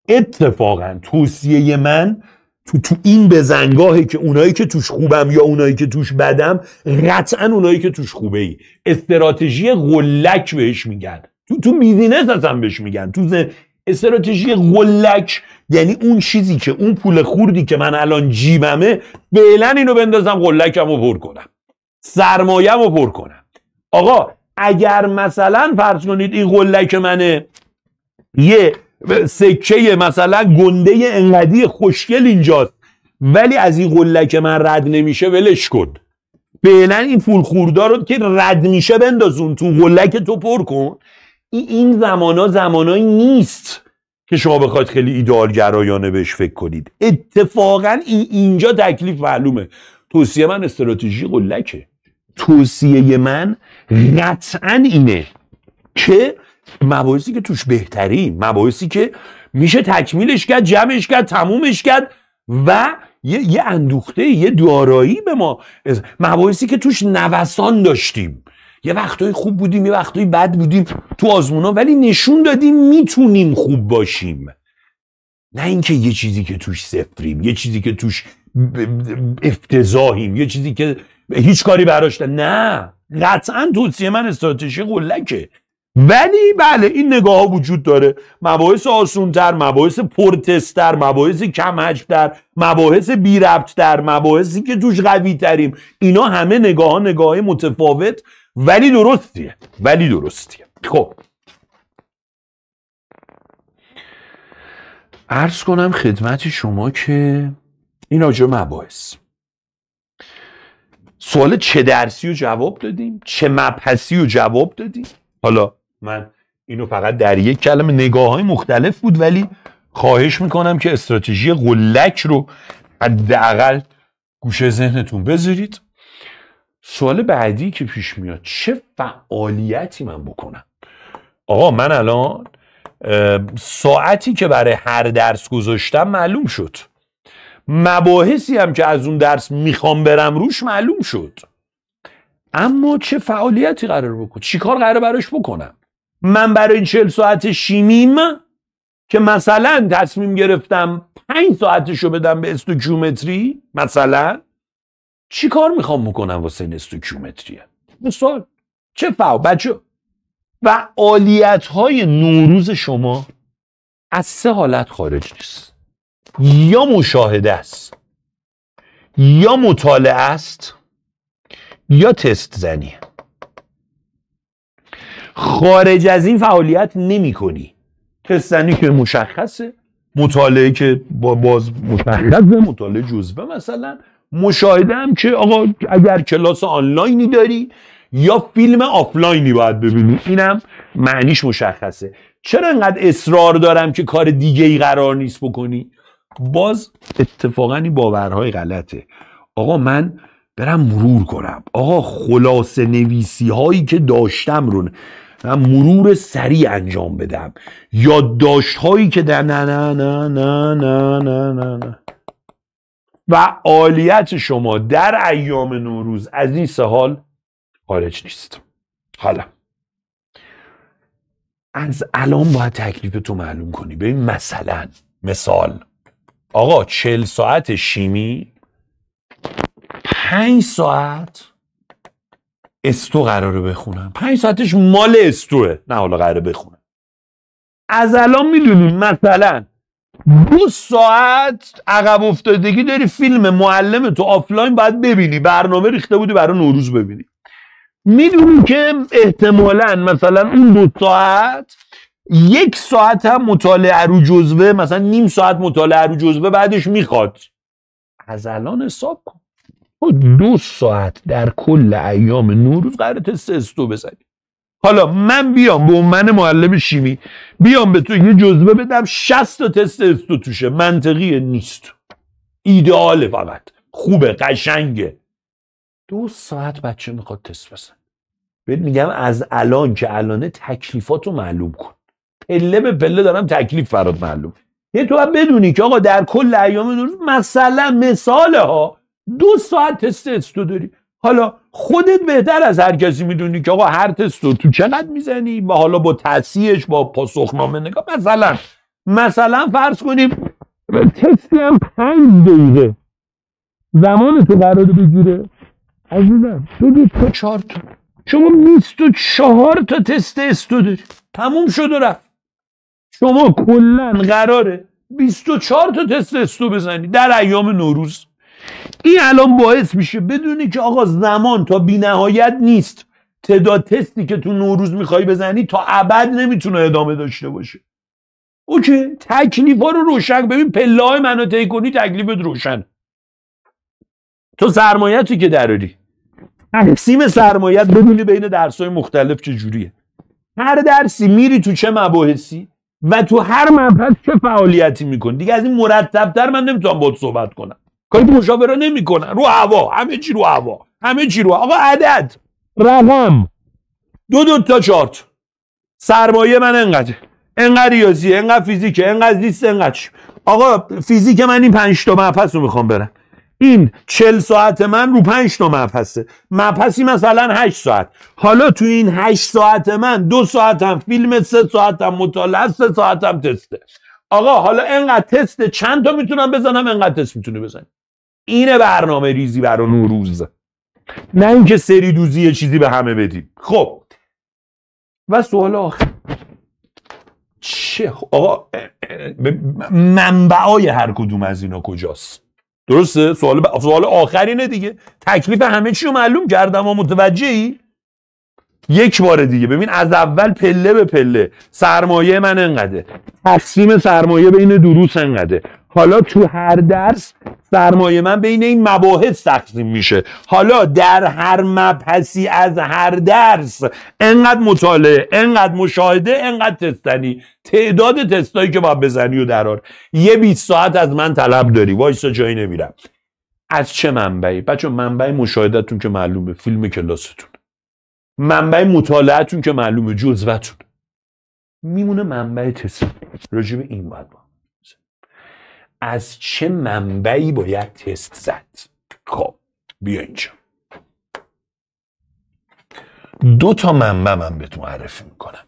اتفاقا توصیه من تو, تو این بزنگاهه که اونایی که توش خوبم یا اونایی که توش بدم قطعا اونایی که توش خوبه ای استراتژی غلک بهش میگن تو تو بیزینس هم بهش میگن تو استراتژی غلک یعنی اون چیزی که اون پول خوردی که من الان جیبمه فعلا اینو بندازم قلکم پر کنم سرمایم رو پر کنم آقا اگر مثلا فرض کنید این قلک منه یه سکه مثلا گنده انقدی خوشگل اینجاست ولی از این قلک من رد نمیشه ولش کن فعلا این پول خوردار رو که رد میشه بندازون تو قلک تو پر کن این زمانا زمانایی نیست که شما بخواید خیلی گرایانه بهش فکر کنید اتفاقا اینجا تکلیف معلومه توصیه من استراتژی قلکه توصیه من قطعا اینه که مباحثی که توش بهتری مباحثی که میشه تکمیلش کرد جمعش کرد تمومش کرد و یه, یه اندوخته یه دارایی به ما مباحثی که توش نوسان داشتیم یه وقتهای خوب بودیم یه وقتهای بد بودیم تو آزمونا ولی نشون دادیم میتونیم خوب باشیم نه اینکه یه چیزی که توش سفریم یه چیزی که توش افتضاحیم یه چیزی که هیچ کاری براش نه قطعا توصیه من استراتژی قلکه ولی بله این نگاه ها وجود داره مباحث آسونتر مباحث پرتستر مباحث کم مباحث بیربتتر مباحثی که توش قوی تریم اینا همه نگاه ها نگاه متفاوت ولی درستیه ولی درستیه خب عرض کنم خدمت شما که این آجا مباحث سوال چه درسی و جواب دادیم چه مبحثی و جواب دادیم حالا من اینو فقط در یک کلمه نگاه های مختلف بود ولی خواهش میکنم که استراتژی غلک رو حداقل گوشه ذهنتون بذارید سوال بعدی که پیش میاد چه فعالیتی من بکنم آقا من الان ساعتی که برای هر درس گذاشتم معلوم شد مباحثی هم که از اون درس میخوام برم روش معلوم شد اما چه فعالیتی قرار بکنم چی کار قرار براش بکنم من برای این چل ساعت شیمیم که مثلا تصمیم گرفتم پنج ساعتش رو بدم به استوکیومتری مثلا چی کار میخوام بکنم واسه این استوکیومتریه مثال چه فعال بچه و های نوروز شما از سه حالت خارج نیست یا مشاهده است یا مطالعه است یا تست زنی خارج از این فعالیت نمی کنی تست زنی که مشخصه مطالعه که باز مشخصه مطالعه جزبه مثلا مشاهده هم که آقا اگر کلاس آنلاینی داری یا فیلم آفلاینی باید ببینی اینم معنیش مشخصه چرا انقدر اصرار دارم که کار دیگه ای قرار نیست بکنی باز اتفاقا این باورهای غلطه آقا من برم مرور کنم آقا خلاصه نویسی هایی که داشتم رو من مرور سریع انجام بدم یادداشت هایی که نه نه نه نه نه نه نه نه و عالیت شما در ایام نوروز از این سه حال خارج نیست حالا از الان باید تکلیف تو معلوم کنی ببین مثلا مثال آقا چل ساعت شیمی پنج ساعت استو قراره بخونم پنج ساعتش مال استوه نه حالا قراره بخونم از الان میدونیم مثلا دو ساعت عقب افتادگی داری فیلم معلم تو آفلاین باید ببینی برنامه ریخته بودی برای نوروز ببینی میدونی که احتمالا مثلا اون دو ساعت یک ساعت هم مطالعه رو جزوه مثلا نیم ساعت مطالعه رو جزوه بعدش میخواد از الان حساب کن خب دو ساعت در کل ایام نوروز قرار تست استو بزنی حالا من بیام به من معلم شیمی بیام به تو یه جزبه بدم 60 تا تست استو توشه منطقی نیست ایدئاله فقط خوبه قشنگه دو ساعت بچه میخواد تست بزن بهت میگم از الان که الانه تکلیفاتو رو معلوم کن پله به پله دارم تکلیف فراد معلوم یه یعنی تو هم بدونی که آقا در کل ایام روز مثلا مثال ها دو ساعت تست استو داری حالا خودت بهتر از هر کسی میدونی که آقا هر تست رو تو چقدر میزنی و حالا با تصیحش با پاسخنامه نگاه مثلا مثلا فرض کنیم تستی هم پنج دقیقه زمان تو قرار بگیره عزیزم تو تا چهار تا شما 24 تا تست استو داری تموم شد و رفت شما کلا قراره 24 تا تست استو بزنی در ایام نوروز این الان باعث میشه بدونی که آقا زمان تا بی نهایت نیست تعداد تستی که تو نوروز میخوای بزنی تا ابد نمیتونه ادامه داشته باشه اوکی تکلیف ها رو روشن ببین پله های منو طی کنی تکلیفت روشن تو سرمایتی که دراری تقسیم بله. سرمایت ببینی بین درس های مختلف چجوریه هر درسی میری تو چه مباحثی و تو هر مبحث چه فعالیتی میکنی دیگه از این مرتبتر من نمیتونم باید صحبت کنم کاری مشاوره نمیکنن رو هوا همه چی رو هوا همه چی رو آقا عدد رقم دو دو تا چارت سرمایه من انقدر انقدر ریاضی انقدر فیزیک انقدر لیست انقدر آقا فیزیک من این پنج تا مبحث رو میخوام برم این چل ساعت من رو پنج تا مبحثه مبحثی مثلا هشت ساعت حالا تو این هشت ساعت من دو ساعتم فیلم سه ساعتم مطالعه سه ساعتم تسته آقا حالا انقدر تست چند تا میتونم بزنم انقدر تست میتونی بزنی اینه برنامه ریزی برای نوروز نه اینکه سری دوزی یه چیزی به همه بدیم خب و سوال آخر چه آقا منبعای هر کدوم از اینا کجاست درسته سوال ب... سوال دیگه تکلیف همه چی رو معلوم کردم و متوجهی یک بار دیگه ببین از اول پله به پله سرمایه من انقدره تقسیم سرمایه بین دروس انقدره حالا تو هر درس سرمایه من بین این مباحث تقسیم میشه حالا در هر مبحثی از هر درس انقدر مطالعه انقدر مشاهده انقدر تستنی تعداد تستایی که باید بزنی و درار یه بیت ساعت از من طلب داری وایسا جایی نمیرم از چه منبعی بچه منبع مشاهدتون که معلومه فیلم کلاستون منبع مطالعتون که معلومه جزوتون میمونه منبع تست راجب این باید با. از چه منبعی باید تست زد خب بیا اینجا دو تا منبع من بهتون معرفی میکنم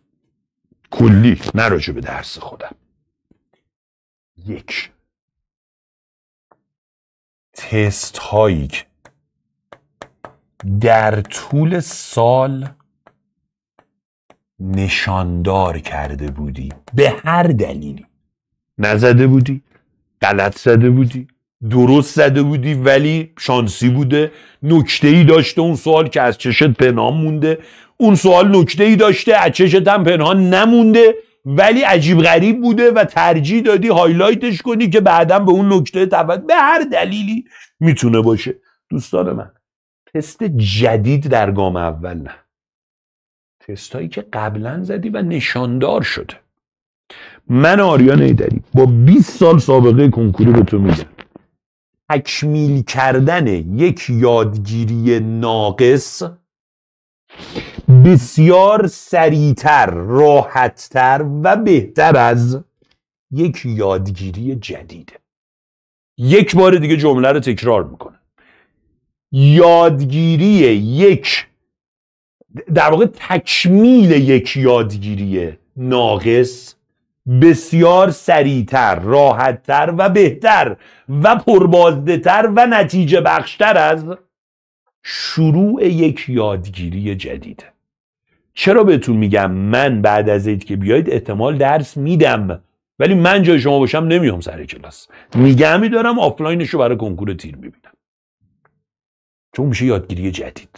کلی نه راجع به درس خودم یک تست هایی که در طول سال نشاندار کرده بودی به هر دلیلی نزده بودی غلط زده بودی درست زده بودی ولی شانسی بوده نکته ای داشته اون سوال که از چشت پنهان مونده اون سوال نکته ای داشته از چشت هم پنهان نمونده ولی عجیب غریب بوده و ترجیح دادی هایلایتش کنی که بعدا به اون نکته تبد به هر دلیلی میتونه باشه دوستان من تست جدید در گام اول نه تست هایی که قبلا زدی و نشاندار شده من آریان ایدری با 20 سال سابقه کنکوری به تو میگم تکمیل کردن یک یادگیری ناقص بسیار سریعتر راحتتر و بهتر از یک یادگیری جدیده یک بار دیگه جمله رو تکرار میکنم یادگیری یک در واقع تکمیل یک یادگیری ناقص بسیار سریعتر راحتتر و بهتر و پربازدهتر و نتیجه بخشتر از شروع یک یادگیری جدید چرا بهتون میگم من بعد از اید که بیایید احتمال درس میدم ولی من جای شما باشم نمیام سر کلاس میگم میدارم آفلاینش رو برای کنکور تیر میبینم تو میشه یادگیری جدید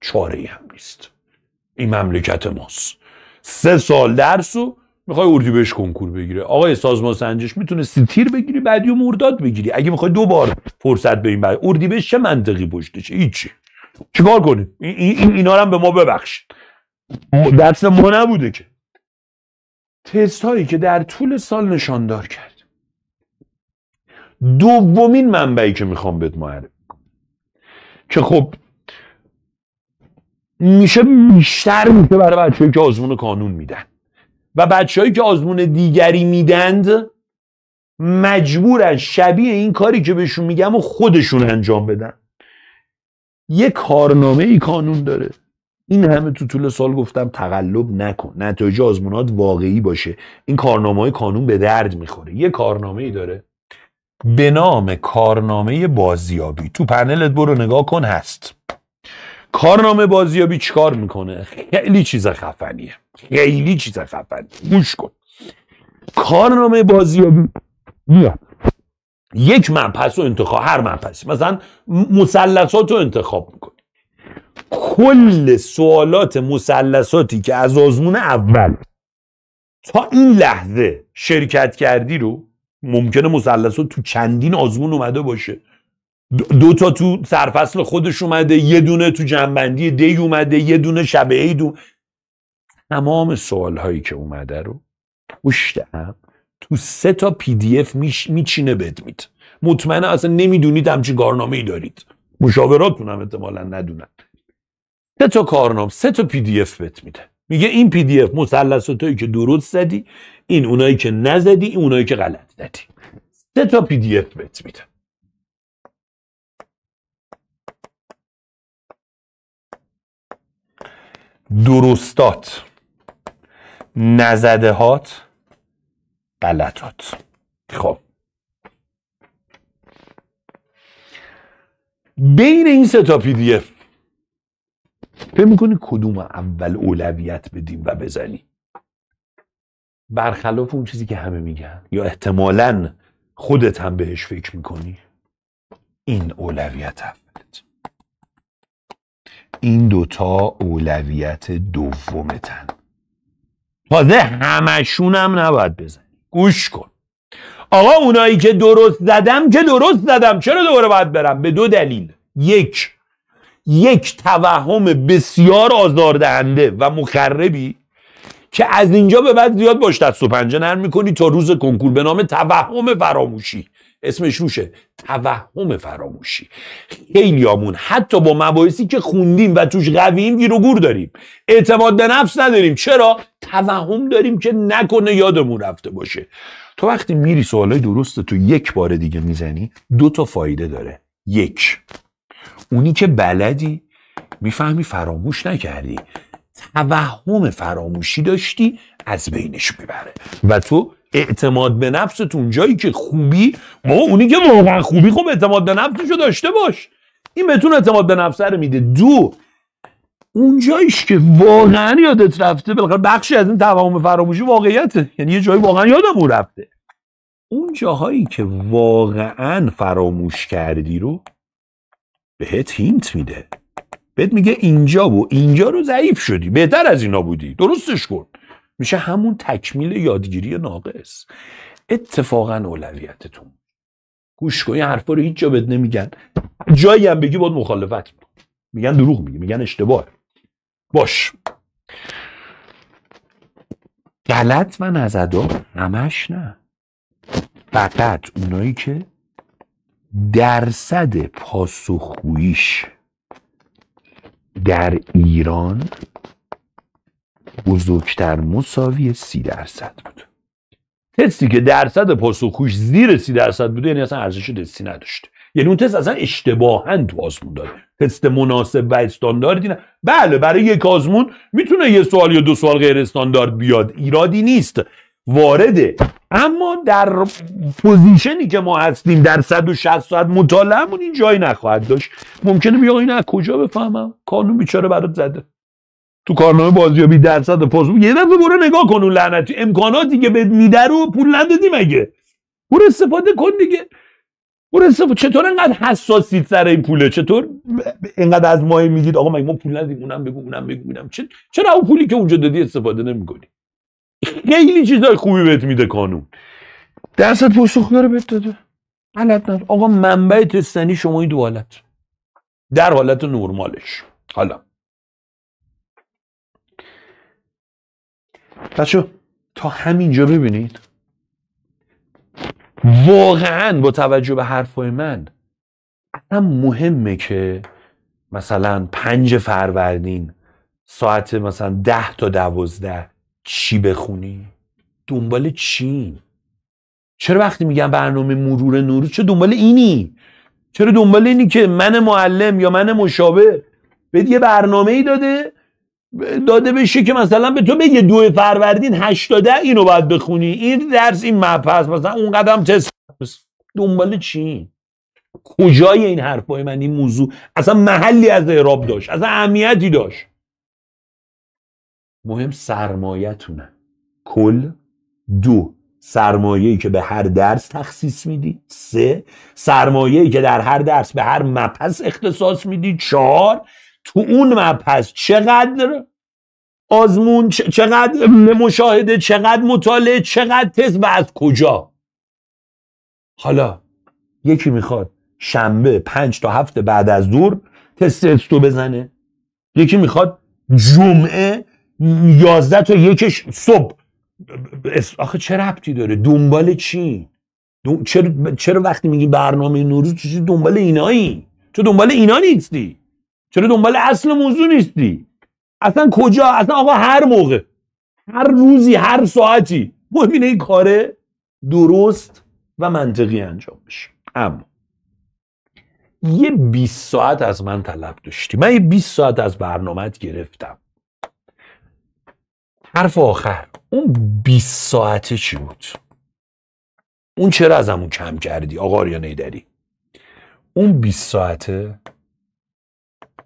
چاره هم نیست این مملکت ماست سه سال درس و میخوای بهش کنکور بگیره آقای سازمان سنجش میتونه سی تیر بگیری بعدی و مرداد بگیری اگه میخوای دو بار فرصت به این بعد اردیبهشت چه منطقی پشتشه هیچی چیکار کنیم این ای اینا هم به ما ببخشید درس ما نبوده که تست هایی که در طول سال نشاندار کرد دومین منبعی که میخوام بهت معرفی که خب میشه بیشتر میشه برای بچههایی که آزمون کانون میدن و بچههایی که آزمون دیگری میدند مجبورن شبیه این کاری که بهشون میگم و خودشون انجام بدن یه کارنامه ای کانون داره این همه تو طول سال گفتم تقلب نکن نتایج آزمونات واقعی باشه این کارنامه های کانون به درد میخوره یه کارنامه ای داره به نام کارنامه بازیابی تو پنلت برو نگاه کن هست کارنامه بازیابی چیکار میکنه خیلی چیز خفنیه خیلی چیز خفنیه گوش کن کارنامه بازیابی میاد یک منپس و انتخاب هر منپس مثلا مسلسات رو انتخاب میکنی کل سوالات مثلثاتی که از آزمون اول تا این لحظه شرکت کردی رو ممکنه مثلثا تو چندین آزمون اومده باشه دو تا تو سرفصل خودش اومده یه دونه تو جنبندی دی اومده یه دونه ای عید تمام سوال هایی که اومده رو هم تو سه تا پی دی اف میچینه بد مید مطمئنه اصلا نمیدونید همچی کارنامه ای دارید مشاوراتون هم احتمالا ندونن سه تا کارنام سه تا پی دی اف بد میده میگه این پی دی اف مثلثاتایی که درست زدی این اونایی که نزدی این اونایی که غلط دادیم سه تا پی دی اف بهت میدم درستات نزدهات غلطات خب بین این سه تا پی دی اف فکر میکنی کدوم اول اولویت بدیم و بزنیم برخلاف اون چیزی که همه میگن یا احتمالا خودت هم بهش فکر میکنی این اولویت اولت این دوتا اولویت دومتن تازه همشون هم نباید بزنی گوش کن آقا اونایی که درست زدم که درست زدم چرا دوباره باید برم به دو دلیل یک یک توهم بسیار آزاردهنده و مخربی که از اینجا به بعد زیاد باش دست و پنجه نرم میکنی تا روز کنکور به نام توهم فراموشی اسمش روشه توهم فراموشی خیلی آمون حتی با مباحثی که خوندیم و توش قویم گیر و گور داریم اعتماد به نفس نداریم چرا توهم داریم که نکنه یادمون رفته باشه تو وقتی میری سوالای درست تو یک بار دیگه میزنی دو تا فایده داره یک اونی که بلدی میفهمی فراموش نکردی توهم فراموشی داشتی از بینش میبره و تو اعتماد به نفست جایی که خوبی ما اونی که واقعا خوبی خب اعتماد به نفسشو داشته باش این بهتون اعتماد به نفس رو میده دو اون جاییش که واقعا یادت رفته بالاخره بخشی از این توهم فراموشی واقعیته یعنی یه جایی واقعا یادم رفته اون جاهایی که واقعا فراموش کردی رو بهت هینت میده بهت میگه اینجا و اینجا رو ضعیف شدی بهتر از اینا بودی درستش کن میشه همون تکمیل یادگیری ناقص اتفاقا اولویتتون گوش کن این حرفا رو هیچ جا بهت نمیگن جایی هم بگی باید مخالفت میگن دروغ میگی میگن اشتباه باش غلط و نزدا همش نه فقط اونایی که درصد پاسخگوییش در ایران بزرگتر مساوی سی درصد بود تستی که درصد پاسخگویش زیر سی درصد بوده یعنی اصلا ارزش تستی نداشت یعنی اون تست اصلا اشتباها تو آزمون داده تست مناسب و استانداردی نه بله برای یک آزمون میتونه یه سوال یا دو سوال غیر استاندارد بیاد ایرادی نیست وارده اما در پوزیشنی که ما هستیم در 160 ساعت مطالعهمون این جایی نخواهد داشت ممکنه بیا این از کجا بفهمم کانون بیچاره برات زده تو کارنامه بازیابی درصد پاس یه دفعه برو نگاه کن اون لعنتی امکاناتی که به میده رو پول ندادی مگه برو استفاده کن دیگه برو استفاده چطور انقدر حساسیت سر این پوله چطور انقدر از ما میگید آقا مگه ما پول ندیم اونم بگو اونم بگو چرا اون پولی که اونجا دادی استفاده نمیکنی خیلی چیزای خوبی بهت میده کانون درصد داره بهت داده غلط نه آقا منبع تستنی شما این دو حالت در حالت نرمالش حالا بچه تا همینجا ببینید واقعا با توجه به حرفای من اصلا مهمه که مثلا پنج فروردین ساعت مثلا ده تا دوازده چی بخونی دنبال چی چرا وقتی میگم برنامه مرور نوروز چرا دنبال اینی چرا دنبال اینی که من معلم یا من مشابه به یه برنامه ای داده داده بشه که مثلا به تو بگه دو فروردین هشتاده اینو باید بخونی این درس این مبحث مثلا اون قدم تست دنبال چی کجای این حرفای من این موضوع اصلا محلی از اعراب داشت اصلا اهمیتی داشت مهم سرمایتونه کل دو ای که به هر درس تخصیص میدی سه ای که در هر درس به هر مبحث اختصاص میدی چهار تو اون مپس چقدر آزمون چقدر مشاهده چقدر مطالعه چقدر تست و از کجا حالا یکی میخواد شنبه پنج تا هفت بعد از دور تست تو بزنه یکی میخواد جمعه یازده تا یکش صبح آخه چه ربطی داره دنبال چی چرا... چرا وقتی میگی برنامه نوروز چیزی دنبال اینایی تو دنبال اینا نیستی چرا دنبال اصل موضوع نیستی اصلا کجا اصلا آقا هر موقع هر روزی هر ساعتی مهم این کاره درست و منطقی انجام بشه اما یه 20 ساعت از من طلب داشتی من یه 20 ساعت از برنامهت گرفتم حرف آخر اون 20 ساعته چی بود اون چرا از همون کم کردی آقا یا نیدری اون 20 ساعته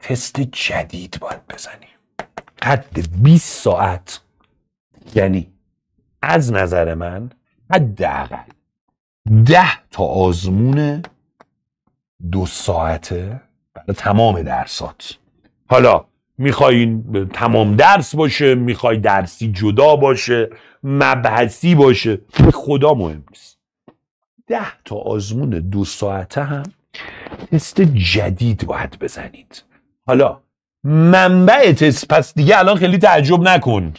تست جدید باید بزنی حد 20 ساعت یعنی از نظر من حداقل ده تا آزمون دو ساعته برای تمام درسات حالا میخوای تمام درس باشه میخوای درسی جدا باشه مبحثی باشه خدا مهم نیست ده تا آزمون دو ساعته هم تست جدید باید بزنید حالا منبع تست پس دیگه الان خیلی تعجب نکن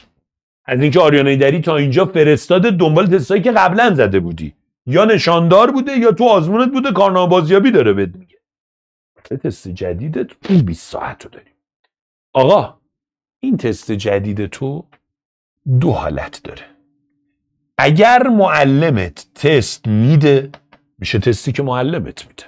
از اینکه آریان دری تا اینجا فرستاده دنبال تستایی که قبلا زده بودی یا نشاندار بوده یا تو آزمونت بوده کارنامه بازیابی داره بهت میگه تست جدیدت اون 20 ساعت رو آقا این تست جدید تو دو حالت داره اگر معلمت تست میده میشه تستی که معلمت میده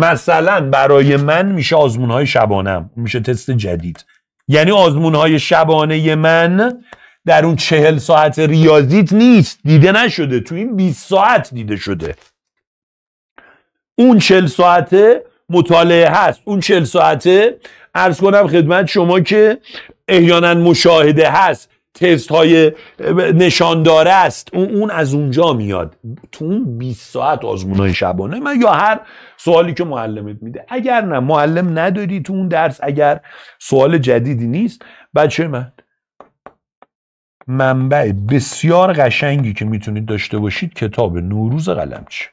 مثلا برای من میشه آزمون های شبانم میشه تست جدید یعنی آزمون های شبانه من در اون چهل ساعت ریاضیت نیست دیده نشده تو این 20 ساعت دیده شده اون چهل ساعته مطالعه هست اون چل ساعته ارز کنم خدمت شما که احیانا مشاهده هست تست های نشاندار است اون از اونجا میاد تو اون 20 ساعت آزمون های شبانه من یا هر سوالی که معلمت میده اگر نه معلم نداری تو اون درس اگر سوال جدیدی نیست بچه من منبع بسیار قشنگی که میتونید داشته باشید کتاب نوروز قلمچی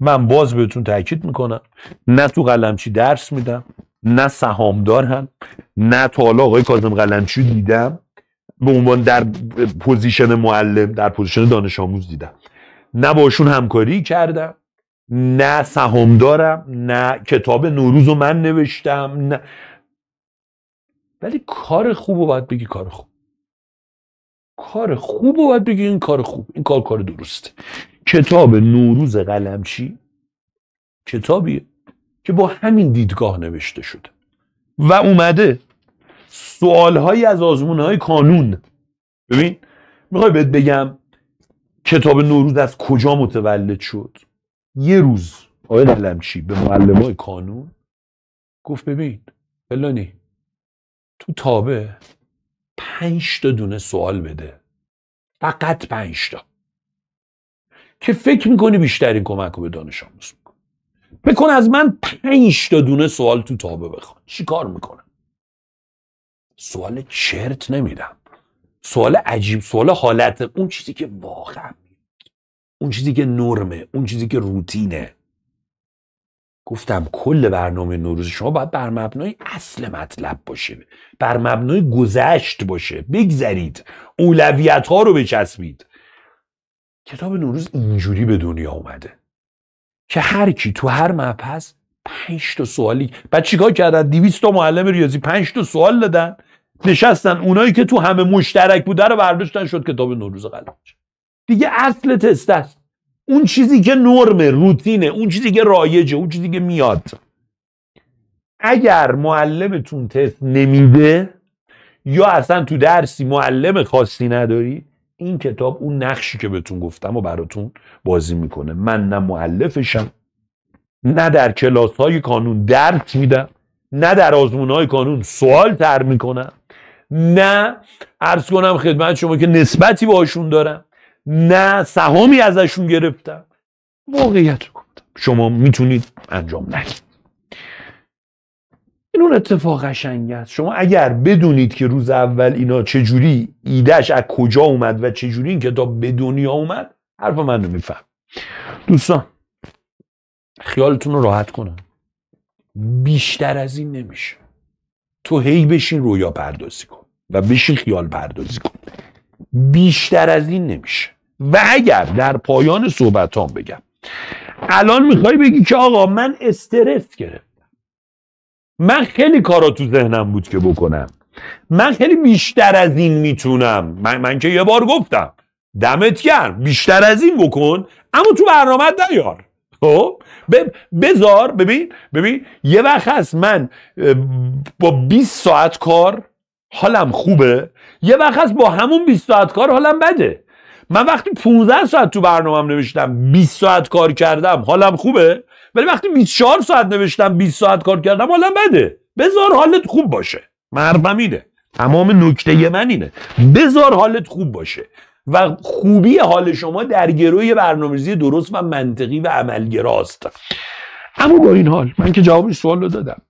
من باز بهتون تاکید میکنم نه تو قلمچی درس میدم نه سهامدار هم نه تا حالا آقای کاظم قلمچی دیدم به عنوان در پوزیشن معلم در پوزیشن دانش آموز دیدم نه باشون همکاری کردم نه سهامدارم نه کتاب نوروز رو من نوشتم نه ولی کار خوب باید بگی کار خوب کار خوب باید بگی این کار خوب این کار کار درسته کتاب نوروز قلمچی کتابیه که با همین دیدگاه نوشته شده و اومده سوالهایی از های کانون ببین میخوای بهت بگم کتاب نوروز از کجا متولد شد یه روز آقای قلمچی به های کانون گفت ببین فلانی تو تابه پنج تا دونه سوال بده فقط پنج تا که فکر میکنی بیشترین کمک رو به دانش آموز بکن از من پنج تا دونه سوال تو تابه بخوان چی کار میکنم سوال چرت نمیدم سوال عجیب سوال حالت اون چیزی که واقعا اون چیزی که نرمه اون چیزی که روتینه گفتم کل برنامه نوروز شما باید بر مبنای اصل مطلب باشه بر مبنای گذشت باشه بگذرید اولویت ها رو بچسبید کتاب نوروز اینجوری به دنیا اومده که هر کی تو هر مبحث پنج تا سوالی بعد چیکار کردن 200 تا معلم ریاضی پنج تا سوال دادن نشستن اونایی که تو همه مشترک بوده رو برداشتن شد کتاب نوروز قلمچ دیگه اصل تست است اون چیزی که نرم روتینه اون چیزی که رایجه اون چیزی که میاد اگر معلمتون تست نمیده یا اصلا تو درسی معلم خاصی نداری این کتاب اون نقشی که بهتون گفتم و براتون بازی میکنه من نه معلفشم نه در کلاس های کانون درک میدم نه در آزمون های کانون سوال تر میکنم نه عرض کنم خدمت شما که نسبتی باشون دارم نه سهامی ازشون گرفتم واقعیت رو شما میتونید انجام ندید این اون اتفاق قشنگ است شما اگر بدونید که روز اول اینا چجوری ایدهش از کجا اومد و چجوری این کتاب به دنیا اومد حرف من رو میفهم دوستان خیالتون رو راحت کنم بیشتر از این نمیشه تو هی بشین رویا پردازی کن و بشین خیال پردازی کن بیشتر از این نمیشه و اگر در پایان صحبت هم بگم الان میخوای بگی که آقا من استرس گرفت من خیلی کارا تو ذهنم بود که بکنم من خیلی بیشتر از این میتونم من, که یه بار گفتم دمت کرد بیشتر از این بکن اما تو برنامه نیار خب بذار ببین ببین یه وقت هست من با 20 ساعت کار حالم خوبه یه وقت هست با همون 20 ساعت کار حالم بده من وقتی 15 ساعت تو برنامه نوشتم 20 ساعت کار کردم حالم خوبه ولی وقتی 24 ساعت نوشتم 20 ساعت کار کردم حالا بده بذار حالت خوب باشه مربم اینه تمام نکته من اینه بذار حالت خوب باشه و خوبی حال شما در گروه برنامه‌ریزی درست و منطقی و عملگراست اما با این حال من که جواب سوال رو دادم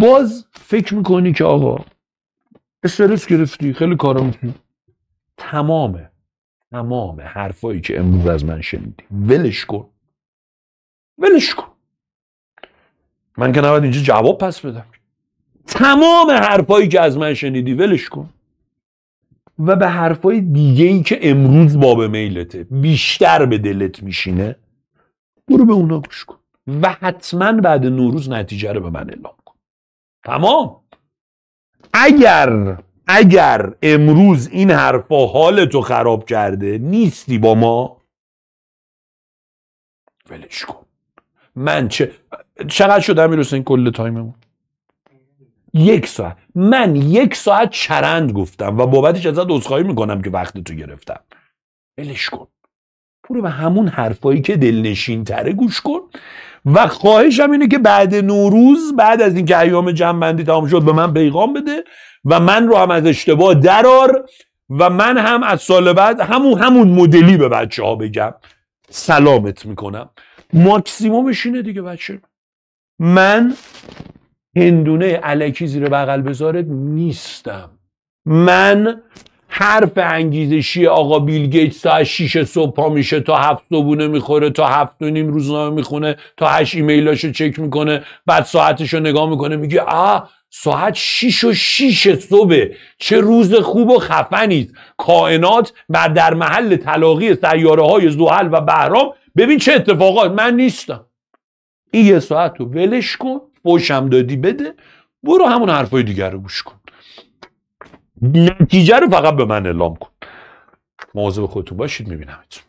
باز فکر میکنی که آقا استرس گرفتی خیلی کارا میکنی تمامه تمام حرفایی که امروز از من شنیدی ولش کن ولش کن من که نباید اینجا جواب پس بدم تمام حرفایی که از من شنیدی ولش کن و به حرفای دیگه ای که امروز باب میلته بیشتر به دلت میشینه برو به اونا گوش کن و حتما بعد نوروز نتیجه رو به من اعلام کن تمام اگر اگر امروز این حرفا حالتو خراب کرده نیستی با ما ولش کن من چه چقدر شده امیر حسین کل تایممون یک ساعت من یک ساعت چرند گفتم و بابتش ازت عذرخواهی میکنم که وقت تو گرفتم بلش کن برو به همون حرفایی که دلنشین تره گوش کن و خواهشم اینه که بعد نوروز بعد از اینکه ایام جنبندی تمام شد به من پیغام بده و من رو هم از اشتباه درار و من هم از سال بعد همون همون مدلی به بچه ها بگم سلامت میکنم ماکسیمومش اینه دیگه بچه من هندونه علکی زیر بغل بذاره نیستم من حرف انگیزشی آقا بیل ساعت تا 6 صبح پا میشه تا هفت صبحونه میخوره تا هفت و نیم روزنامه میخونه تا هشت ایمیلاشو چک میکنه بعد ساعتش رو نگاه میکنه میگه آ، ساعت 6 و 6 صبح چه روز خوب و خفنی کائنات در محل تلاقی سیاره های زحل و بهرام ببین چه اتفاقات من نیستم این یه ساعت رو ولش کن فوشم دادی بده برو همون حرفای دیگر رو گوش کن نتیجه رو فقط به من اعلام کن مواظب خودتون باشید میبینمت.